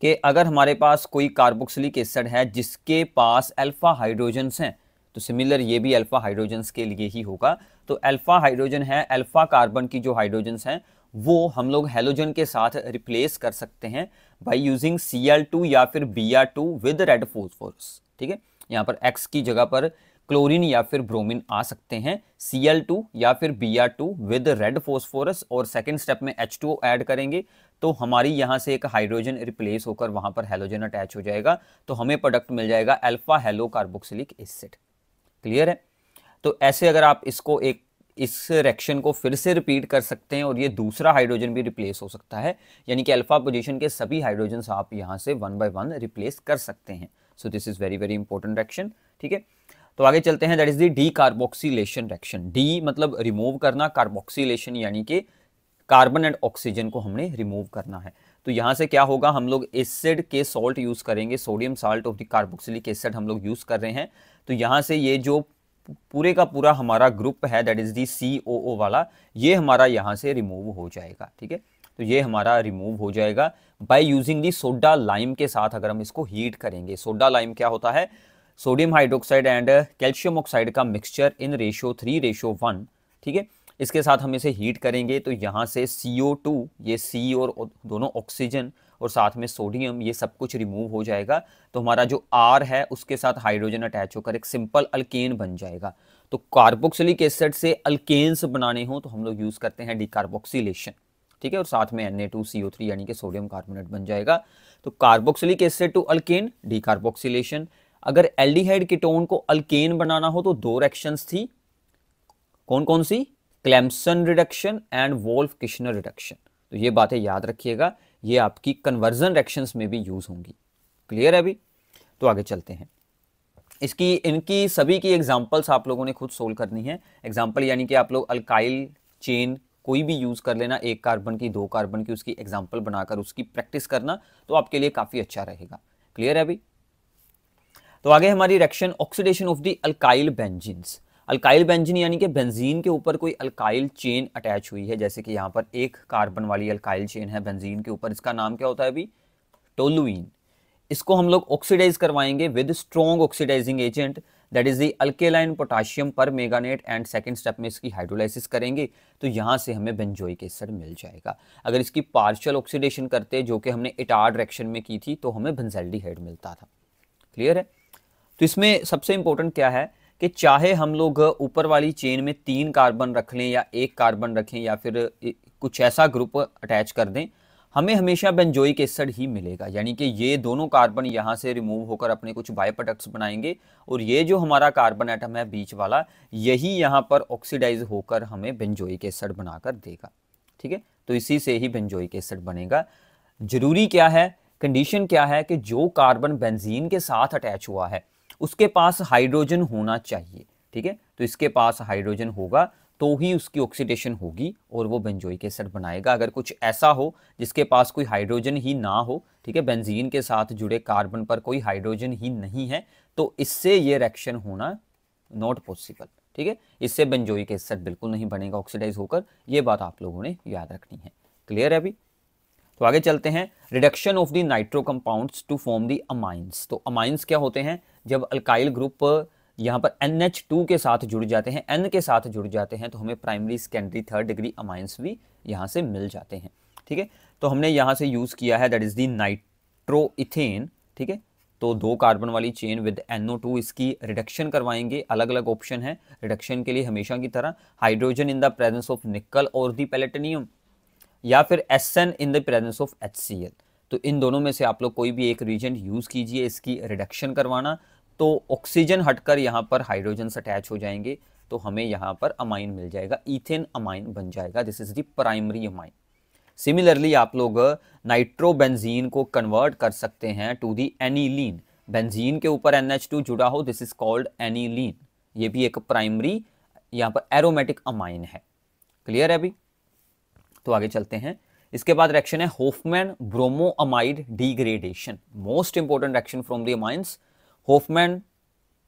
S1: कि अगर हमारे पास कोई कार्बोक्सिलिक एसिड है जिसके पास अल्फ़ा हाइड्रोजन्स हैं तो सिमिलर ये भी अल्फ़ा हाइड्रोजन्स के लिए ही होगा तो अल्फ़ा हाइड्रोजन है अल्फ़ा कार्बन की जो हाइड्रोजन हैं वो हम लोग हेलोजन के साथ रिप्लेस कर सकते हैं by using C L two या फिर B R two with red phosphorus ठीक है यहाँ पर एक्स की जगह पर क्लोरीन या फिर ब्रोमीन आ सकते हैं सी एल टू या फिर B R two with red phosphorus और सेकेंड स्टेप में एच टू ऐड करेंगे तो हमारी यहाँ से एक हाइड्रोजन रिप्लेस होकर वहाँ पर हेलोजन अटैच हो जाएगा तो हमें प्रोडक्ट मिल जाएगा alpha halo carboxylic acid clear है तो ऐसे अगर आप इसको एक इस रिएक्शन को फिर से रिपीट कर सकते हैं और ये दूसरा हाइड्रोजन भी रिप्लेस हो सकता है यानी कि अल्फा पोजीशन के सभी हाइड्रोजन आप यहाँ से वन बाय वन रिप्लेस कर सकते हैं so this is very very important reaction ठीक है तो आगे चलते हैं that is the decarboxylation reaction de मतलब रिमूव करना कार्बोक्सीलेशन यानी कि कार्बन एंड ऑक्सीजन को हमने रिमूव करना है तो यहाँ से क्या होगा हम लोग एसिड के सॉल्ट यूज़ करेंगे sodium salt of the carboxylic acid हम लोग यूज़ कर रहे हैं तो यहाँ से ये जो पूरे का पूरा हमारा ग्रुप है दैट इज़ दी सी ओ ओ वाला ये हमारा यहाँ से रिमूव हो जाएगा ठीक है तो ये हमारा रिमूव हो जाएगा by using the soda lime के साथ अगर हम इसको हीट करेंगे सोडा लाइम क्या होता है sodium hydroxide and calcium oxide का mixture in ratio three ratio one ठीक है इसके साथ हम इसे हीट करेंगे तो यहाँ से सी ओ टू ये सी और दोनों ऑक्सीजन और साथ में सोडियम ये सब कुछ रिमूव हो जाएगा तो हमारा जो आर है उसके साथ हाइड्रोजन अटैच होकर एक सिंपल अल्केन बन जाएगा तो कार्बोक्सिलिक एसिड से अल्केन्स बनाने हों तो हम लोग यूज़ करते हैं डिकार्बोक्सीशन ठीक है और साथ में एन ए टू थ्री यानी कि सोडियम कार्बोनेट बन जाएगा तो carboxylic acid to alkane decarboxylation अगर एल्डिहाइड कीटोन को अल्केन बनाना हो तो दो रिएक्शंस थी कौन कौन सी Clemmensen reduction and Wolff Kishner reduction तो ये बातें याद रखिएगा ये आपकी कन्वर्जन रेक्शन में भी यूज़ होंगी क्लियर है अभी तो आगे चलते हैं इसकी इनकी सभी की एग्जाम्पल्स आप लोगों ने खुद सोल्व करनी है एग्जाम्पल यानी कि आप लोग अल्काइल चेन कोई भी यूज़ कर लेना एक कार्बन की दो कार्बन की उसकी एग्जाम्पल बनाकर उसकी प्रैक्टिस करना तो आपके लिए काफ़ी अच्छा रहेगा क्लियर है अभी तो आगे हमारी reaction oxidation of the alkyl benzene alkyl benzene यानी कि बेंजीन के ऊपर कोई अल्काइल चेन अटैच हुई है जैसे कि यहाँ पर एक कार्बन वाली अल्काइल चेन है बेंजीन के ऊपर इसका नाम क्या होता है अभी टोलुइन इसको हम लोग ऑक्सीडाइज करवाएंगे with strong oxidising agent that is the alkaline potassium permanganate and second step में इसकी हाइड्रोलाइसिस करेंगे तो यहाँ से हमें बेंजोइक एसिड मिल जाएगा अगर इसकी पार्शियल ऑक्सीडेशन करते जो कि हमने इटार डायरेक्शन में की थी तो हमें बेंजेल्डिहाइड मिलता था क्लियर है तो इसमें सबसे इंपॉर्टेंट क्या है कि चाहे हम लोग ऊपर वाली चेन में तीन कार्बन रख लें या एक कार्बन रखें या फिर कुछ ऐसा ग्रुप अटैच कर दें हमें हमेशा बेंजोइक एसिड ही मिलेगा यानी कि ये दोनों कार्बन यहाँ से रिमूव होकर अपने कुछ बाय प्रोडक्ट्स बनाएंगे और ये जो हमारा कार्बन एटम है बीच वाला यही यहाँ पर ऑक्सीडाइज होकर हमें बेंजोइक एसिड बनाकर देगा ठीक है तो इसी से ही बेंजोइक एसिड बनेगा जरूरी क्या है कंडीशन क्या है कि जो कार्बन बेंजीन के साथ अटैच हुआ है उसके पास हाइड्रोजन होना चाहिए ठीक है तो इसके पास हाइड्रोजन होगा तो ही उसकी ऑक्सीडेशन होगी और वो बेंजोइक एसिड बनाएगा अगर कुछ ऐसा हो जिसके पास कोई हाइड्रोजन ही ना हो ठीक है बेंजीन के साथ जुड़े कार्बन पर कोई हाइड्रोजन ही नहीं है तो इससे ये रिएक्शन होना नॉट पॉसिबल ठीक है इससे बेंजोइक एसिड बिल्कुल नहीं बनेगा ऑक्सीडाइज होकर ये बात आप लोगों ने याद रखनी है क्लियर है अभी तो आगे चलते हैं reduction of the nitro compounds to form the amines तो अमाइंस क्या होते हैं जब अल्काइल ग्रुप यहाँ पर एन एच टू के साथ जुड़ जाते हैं एन के साथ जुड़ जाते हैं तो हमें primary secondary third degree amines भी यहाँ से मिल जाते हैं ठीक है तो हमने यहाँ से यूज़ किया है दैट इज़ दी इथेन ठीक है तो दो कार्बन वाली चेन विद एनओ टू इसकी रिडक्शन करवाएंगे अलग अलग ऑप्शन है रिडक्शन के लिए हमेशा की तरह hydrogen in the presence of nickel और दी पैलेटनियम या फिर S N in the presence of H C L तो इन दोनों में से आप लोग कोई भी एक रीजन यूज़ कीजिए इसकी रिडक्शन करवाना तो ऑक्सीजन हटकर यहाँ पर हाइड्रोजन अटैच हो जाएंगे तो हमें यहाँ पर अमाइन मिल जाएगा इथेन अमाइन बन जाएगा this is the primary amine similarly आप लोग नाइट्रोबेंजीन को कन्वर्ट कर सकते हैं टू दी एनीलिन बेंजीन के ऊपर एन एच टू जुड़ा हो दिस इज कॉल्ड एनीलिन ये भी एक प्राइमरी यहाँ पर एरोमेटिक अमाइन है क्लियर है अभी तो आगे चलते हैं इसके बाद रिएक्शन है Hofmann bromo amide degradation most important reaction from the amines Hofmann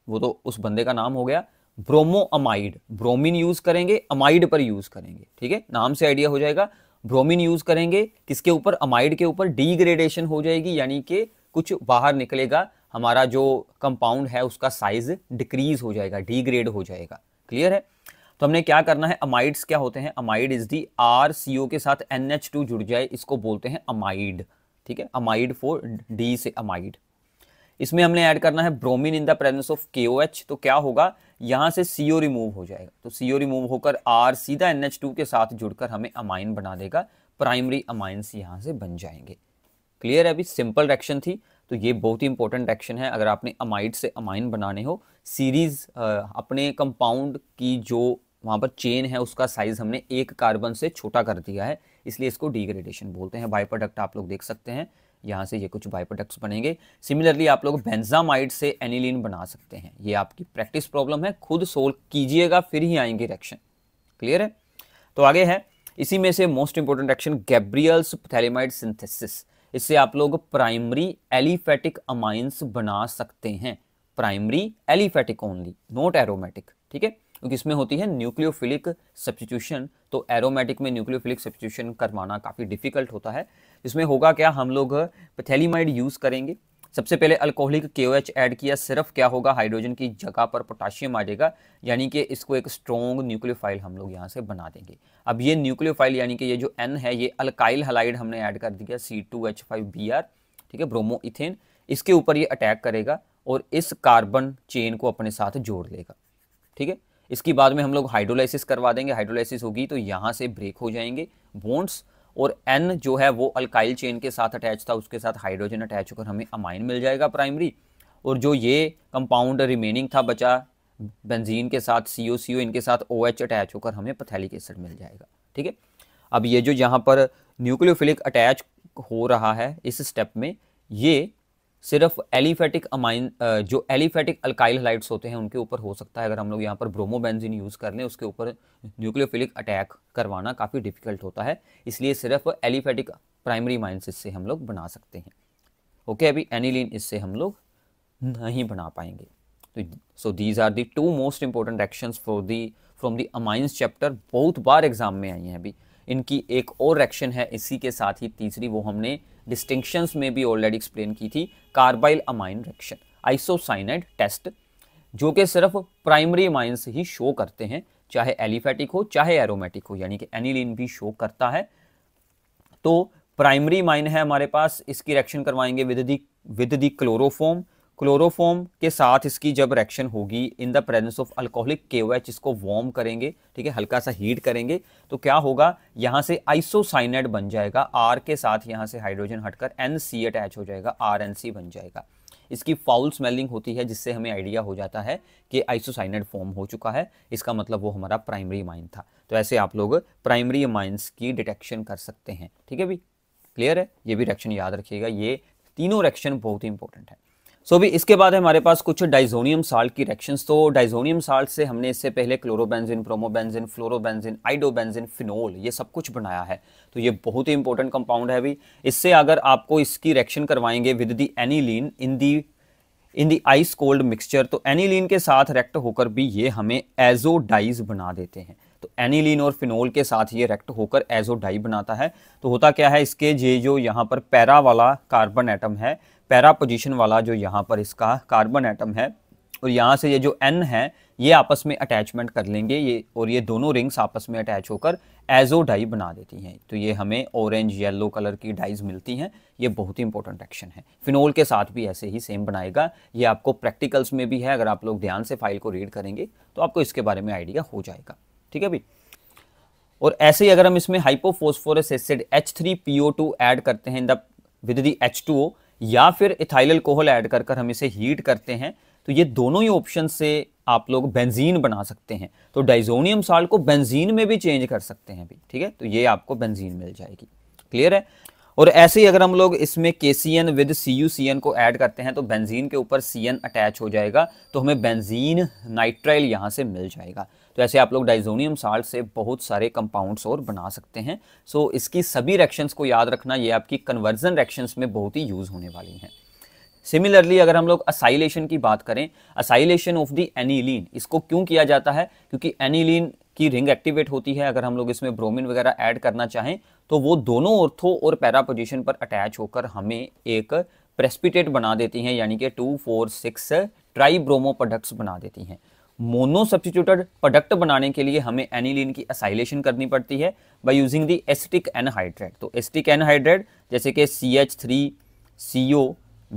S1: वो तो उस बंदे का नाम हो गया ब्रोमो अमाइड ब्रोमिन यूज करेंगे अमाइड पर यूज करेंगे ठीक है नाम से आइडिया हो जाएगा ब्रोमिन यूज करेंगे किसके ऊपर अमाइड के ऊपर डिग्रेडेशन हो जाएगी यानी कि कुछ बाहर निकलेगा हमारा जो कंपाउंड है उसका साइज डिक्रीज हो जाएगा डिग्रेड हो जाएगा क्लियर है तो हमने क्या करना है अमाइड्स क्या होते हैं amide is the R C O के साथ एन एच टू जुड़ जाए इसको बोलते हैं अमाइड ठीक है अमाइड फोर डी से अमाइड इसमें हमने ऐड करना है bromine in the presence of K O H तो क्या होगा यहाँ से सी ओ रिमूव हो जाएगा तो सी ओ रिमूव होकर आर सीधा एन एच टू के साथ जुड़कर हमें अमाइन बना देगा प्राइमरी अमाइंस यहाँ से बन जाएंगे क्लियर है अभी सिंपल रिएक्शन थी तो ये बहुत ही इंपॉर्टेंट रिएक्शन है अगर आपने अमाइड से अमाइन बनाने हो सीरीज अपने कंपाउंड की जो वहाँ पर चेन है उसका साइज हमने एक कार्बन से छोटा कर दिया है इसलिए इसको डिग्रेडेशन बोलते हैं बायोप्रोडक्ट आप लोग देख सकते हैं यहाँ से ये कुछ प्रोडक्ट्स बनेंगे सिमिलरली आप लोग बेंजामाइड से एनिलिन बना सकते हैं ये आपकी प्रैक्टिस प्रॉब्लम है खुद सोल्व कीजिएगा फिर ही आएंगे रिएक्शन क्लियर है तो आगे है इसी में से most important action Gabriel's phthalimide synthesis इससे आप लोग प्राइमरी एलिफेटिक अमाइंस बना सकते हैं primary aliphatic only not aromatic ठीक है क्योंकि इसमें होती है न्यूक्लियोफिलिक सब्सटीट्यूशन तो एरोमेटिक में न्यूक्लियोफिलिक सब्सटीट्यूशन करवाना काफ़ी डिफिकल्ट होता है इसमें होगा क्या हम लोग पथेलीमाइड यूज़ करेंगे सबसे पहले alcoholic K O H add किया सिर्फ क्या होगा हाइड्रोजन की जगह पर पोटाशियम आ जाएगा यानी कि इसको एक स्ट्रॉन्ग न्यूक्लियोफाइल हम लोग यहाँ से बना देंगे अब ये न्यूक्लियोफाइल यानी कि ये जो एन है ये अल्काइल हलाइड हमने ऐड कर दिया C two H five B R ठीक है ब्रोमो इथेन इसके ऊपर ये अटैक करेगा और इस कार्बन चेन को अपने साथ जोड़ लेगा ठीक है इसके बाद में हम लोग हाइड्रोलाइसिस करवा देंगे हाइड्रोलाइसिस होगी तो यहाँ से ब्रेक हो जाएंगे बोन्स और एन जो है वो अल्काइल चेन के साथ अटैच था उसके साथ हाइड्रोजन अटैच होकर हमें अमाइन मिल जाएगा प्राइमरी और जो ये कंपाउंड रिमेनिंग था बचा बेंजीन के साथ सी ओ सी ओ इनके साथ ओ एच अटैच होकर हमें पथैलिक एसिड मिल जाएगा ठीक है अब ये जो यहाँ पर न्यूक्लियोफिलिक अटैच हो रहा है इस स्टेप में ये सिर्फ एलिफेटिक अमाइन जो एलिफेटिक अल्काइल हलाइट्स होते हैं उनके ऊपर हो सकता है अगर हम लोग यहाँ पर ब्रोमोबेंजिन यूज़ कर लें उसके ऊपर न्यूक्लियोफिलिक अटैक करवाना काफ़ी डिफिकल्ट होता है इसलिए सिर्फ एलिफेटिक प्राइमरी माइनसिस से हम लोग बना सकते हैं ओके अभी एनिलिन इससे हम लोग नहीं बना पाएंगे तो so these are the two most important actions for the from the amines chapter बहुत बार एग्जाम में आई हैं अभी इनकी एक और एक्शन है इसी के साथ ही तीसरी वो हमने डिस्टिंक्शंस में भी ऑलरेडी एक्सप्लेन की थी carbylamine reaction isocyanide test जो कि सिर्फ प्राइमरी माइंस ही शो करते हैं चाहे एलिफेटिक हो चाहे एरोमेटिक हो यानी कि एनिलिन भी शो करता है तो प्राइमरी माइन है हमारे पास इसकी रिएक्शन करवाएंगे with the with the chloroform chloroform के साथ इसकी जब रिएक्शन होगी in the presence of alcoholic के इसको वार्म करेंगे ठीक है हल्का सा हीट करेंगे तो क्या होगा यहाँ से आइसोसाइनेट बन जाएगा आर के साथ यहाँ से हाइड्रोजन हटकर एन सी अटैच हो जाएगा आर एन सी बन जाएगा इसकी फाउल स्मेलिंग होती है जिससे हमें आइडिया हो जाता है कि आइसोसाइनेट फॉर्म हो चुका है इसका मतलब वो हमारा प्राइमरी माइन था तो ऐसे आप लोग प्राइमरी माइंस की डिटेक्शन कर सकते हैं ठीक है भी क्लियर है ये भी रिएक्शन याद रखिएगा ये तीनों रिएक्शन बहुत ही इंपॉर्टेंट है सो so, भी इसके बाद हमारे पास कुछ डाइजोनियम साल्ट की रिएक्शंस तो डाइजोनियम साल्ट से हमने इससे पहले क्लोरोबेंजिन प्रोमोबेंजिन फ्लोरोबेंजिन आइडोबेंजिन फिनोल ये सब कुछ बनाया है तो ये बहुत ही इंपॉर्टेंट कंपाउंड है भी इससे अगर आपको इसकी रिएक्शन करवाएंगे with the aniline in the in the ice cold mixture तो एनीलिन के साथ रेक्ट होकर भी ये हमें एजोडाइज बना देते हैं तो एनीलिन और फिनोल के साथ ये रेक्ट होकर एजोडाई बनाता है तो होता क्या है इसके ये जो यहाँ पर पैरा वाला कार्बन एटम है पैरा पोजीशन वाला जो यहाँ पर इसका कार्बन एटम है और यहाँ से ये जो एन है ये आपस में अटैचमेंट कर लेंगे ये और ये दोनों रिंग्स आपस में अटैच होकर एजो डाई बना देती हैं तो ये हमें ऑरेंज येलो कलर की डाइज मिलती हैं ये बहुत ही इंपॉर्टेंट एक्शन है फिनोल के साथ भी ऐसे ही सेम बनाएगा ये आपको प्रैक्टिकल्स में भी है अगर आप लोग ध्यान से फाइल को रीड करेंगे तो आपको इसके बारे में आइडिया हो जाएगा ठीक है भाई और ऐसे ही अगर हम इसमें hypophosphorous acid H three P O two add करते हैं in the with the H two O या फिर इथाइल अल्कोहल ऐड कर कर हम इसे हीट करते हैं तो ये दोनों ही ऑप्शन से आप लोग बेंजीन बना सकते हैं तो डाइजोनियम साल्ट को बेंजीन में भी चेंज कर सकते हैं भी ठीक है तो ये आपको बेंजीन मिल जाएगी क्लियर है और ऐसे ही अगर हम लोग इसमें K C N with C U C N को ऐड करते हैं तो बेंजीन के ऊपर सी एन अटैच हो जाएगा तो हमें बेंजीन नाइट्राइल यहाँ से मिल जाएगा तो ऐसे आप लोग डाइजोनियम साल्ट से बहुत सारे कंपाउंड्स और बना सकते हैं सो so, इसकी सभी रिएक्शंस को याद रखना ये आपकी कन्वर्जन रिएक्शंस में बहुत ही यूज़ होने वाली हैं सिमिलरली अगर हम लोग असाइलेशन की बात करें असाइलेशन ऑफ दी एनीलिन इसको क्यों किया जाता है क्योंकि एनीलिन की रिंग एक्टिवेट होती है अगर हम लोग इसमें ब्रोमिन वगैरह ऐड करना चाहें तो वो दोनों ऑर्थो और पैरा पोजिशन पर अटैच होकर हमें एक प्रेस्पिटेट बना देती हैं यानी कि two four six tri bromo products बना देती हैं मोनो सब्सिट्यूटेड प्रोडक्ट बनाने के लिए हमें एनिलीन की असाइलेशन करनी पड़ती है by using the acetic anhydride तो एस्टिक एनहाइड्रेट जैसे कि C H three C O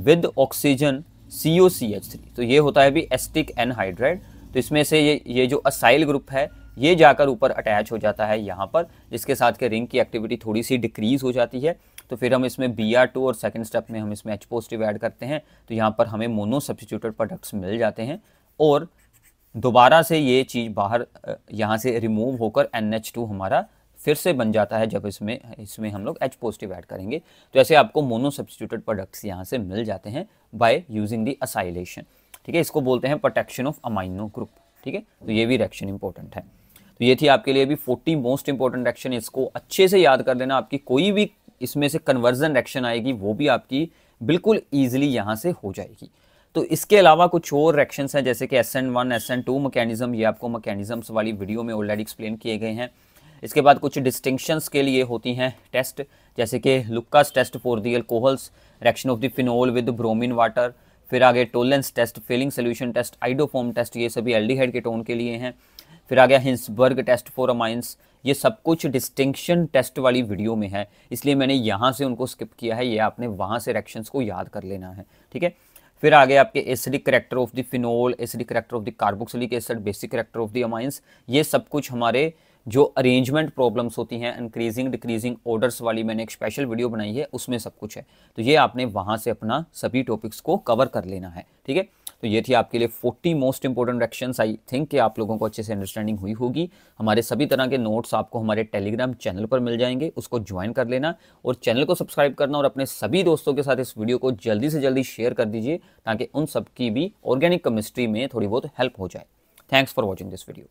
S1: with oxygen C O C H three तो ये होता है भी एस्टिक एनहाइड्रेट तो इसमें से ये ये जो असाइल ग्रुप है ये जाकर ऊपर अटैच हो जाता है यहाँ पर जिसके साथ के रिंग की एक्टिविटी थोड़ी सी डिक्रीज़ हो जाती है तो फिर हम इसमें बी आर टू और सेकेंड स्टेप में हम इसमें एच पॉजिटिव ऐड करते हैं तो यहाँ पर हमें मोनो सब्सिट्यूटेड प्रोडक्ट्स मिल जाते हैं और दोबारा से ये चीज़ बाहर यहाँ से रिमूव होकर एन हमारा फिर से बन जाता है जब इसमें इसमें हम लोग एच पॉजिटिव ऐड करेंगे तो ऐसे आपको मोनो सब्सटीट्यूटेड प्रोडक्ट्स यहाँ से मिल जाते हैं बाय यूजिंग दी असाइलेशन ठीक है इसको बोलते हैं प्रोटेक्शन ऑफ अमाइनो ग्रुप ठीक है तो ये भी रिएक्शन इंपॉर्टेंट है तो ये थी आपके लिए भी फोर्टी मोस्ट इंपॉर्टेंट रिएक्शन इसको अच्छे से याद कर लेना आपकी कोई भी इसमें से कन्वर्जन रिएक्शन आएगी वो भी आपकी बिल्कुल ईजिली यहाँ से हो जाएगी तो इसके अलावा कुछ और रिएक्शन हैं जैसे कि S N one S N two mechanism ये आपको मकैनिज़म्स वाली वीडियो में ऑलरेडी एक्सप्लेन किए गए हैं इसके बाद कुछ डिस्टिंक्शंस के लिए होती हैं टेस्ट जैसे कि Lucas test for the alcohols reaction of the phenol with bromine water फिर आगे Tollens test Fehling solution test iodoform test ये सभी हेड के टोन के लिए हैं फिर आ गया हिंसबर्ग टेस्ट फॉर अमाइंस ये सब कुछ डिस्टिंक्शन टेस्ट वाली वीडियो में है इसलिए मैंने यहाँ से उनको स्किप किया है ये आपने वहाँ से रेक्शंस को याद कर लेना है ठीक है फिर आगे आपके acidic character of the phenol acidic character of the carboxylic acid basic character of the amines ये सब कुछ हमारे जो अरेंजमेंट प्रॉब्लम्स होती हैं इंक्रीजिंग डिक्रीजिंग ऑर्डर्स वाली मैंने एक स्पेशल वीडियो बनाई है उसमें सब कुछ है तो ये आपने वहाँ से अपना सभी टॉपिक्स को कवर कर लेना है ठीक है तो ये थी आपके लिए 40 most important actions I think कि आप लोगों को अच्छे से अंडरस्टैंडिंग हुई होगी हमारे सभी तरह के नोट्स आपको हमारे टेलीग्राम चैनल पर मिल जाएंगे उसको ज्वाइन कर लेना और चैनल को सब्सक्राइब करना और अपने सभी दोस्तों के साथ इस वीडियो को जल्दी से जल्दी शेयर कर दीजिए ताकि उन सबकी भी ऑर्गेनिक केमिस्ट्री में थोड़ी बहुत हेल्प हो जाए thanks for watching this video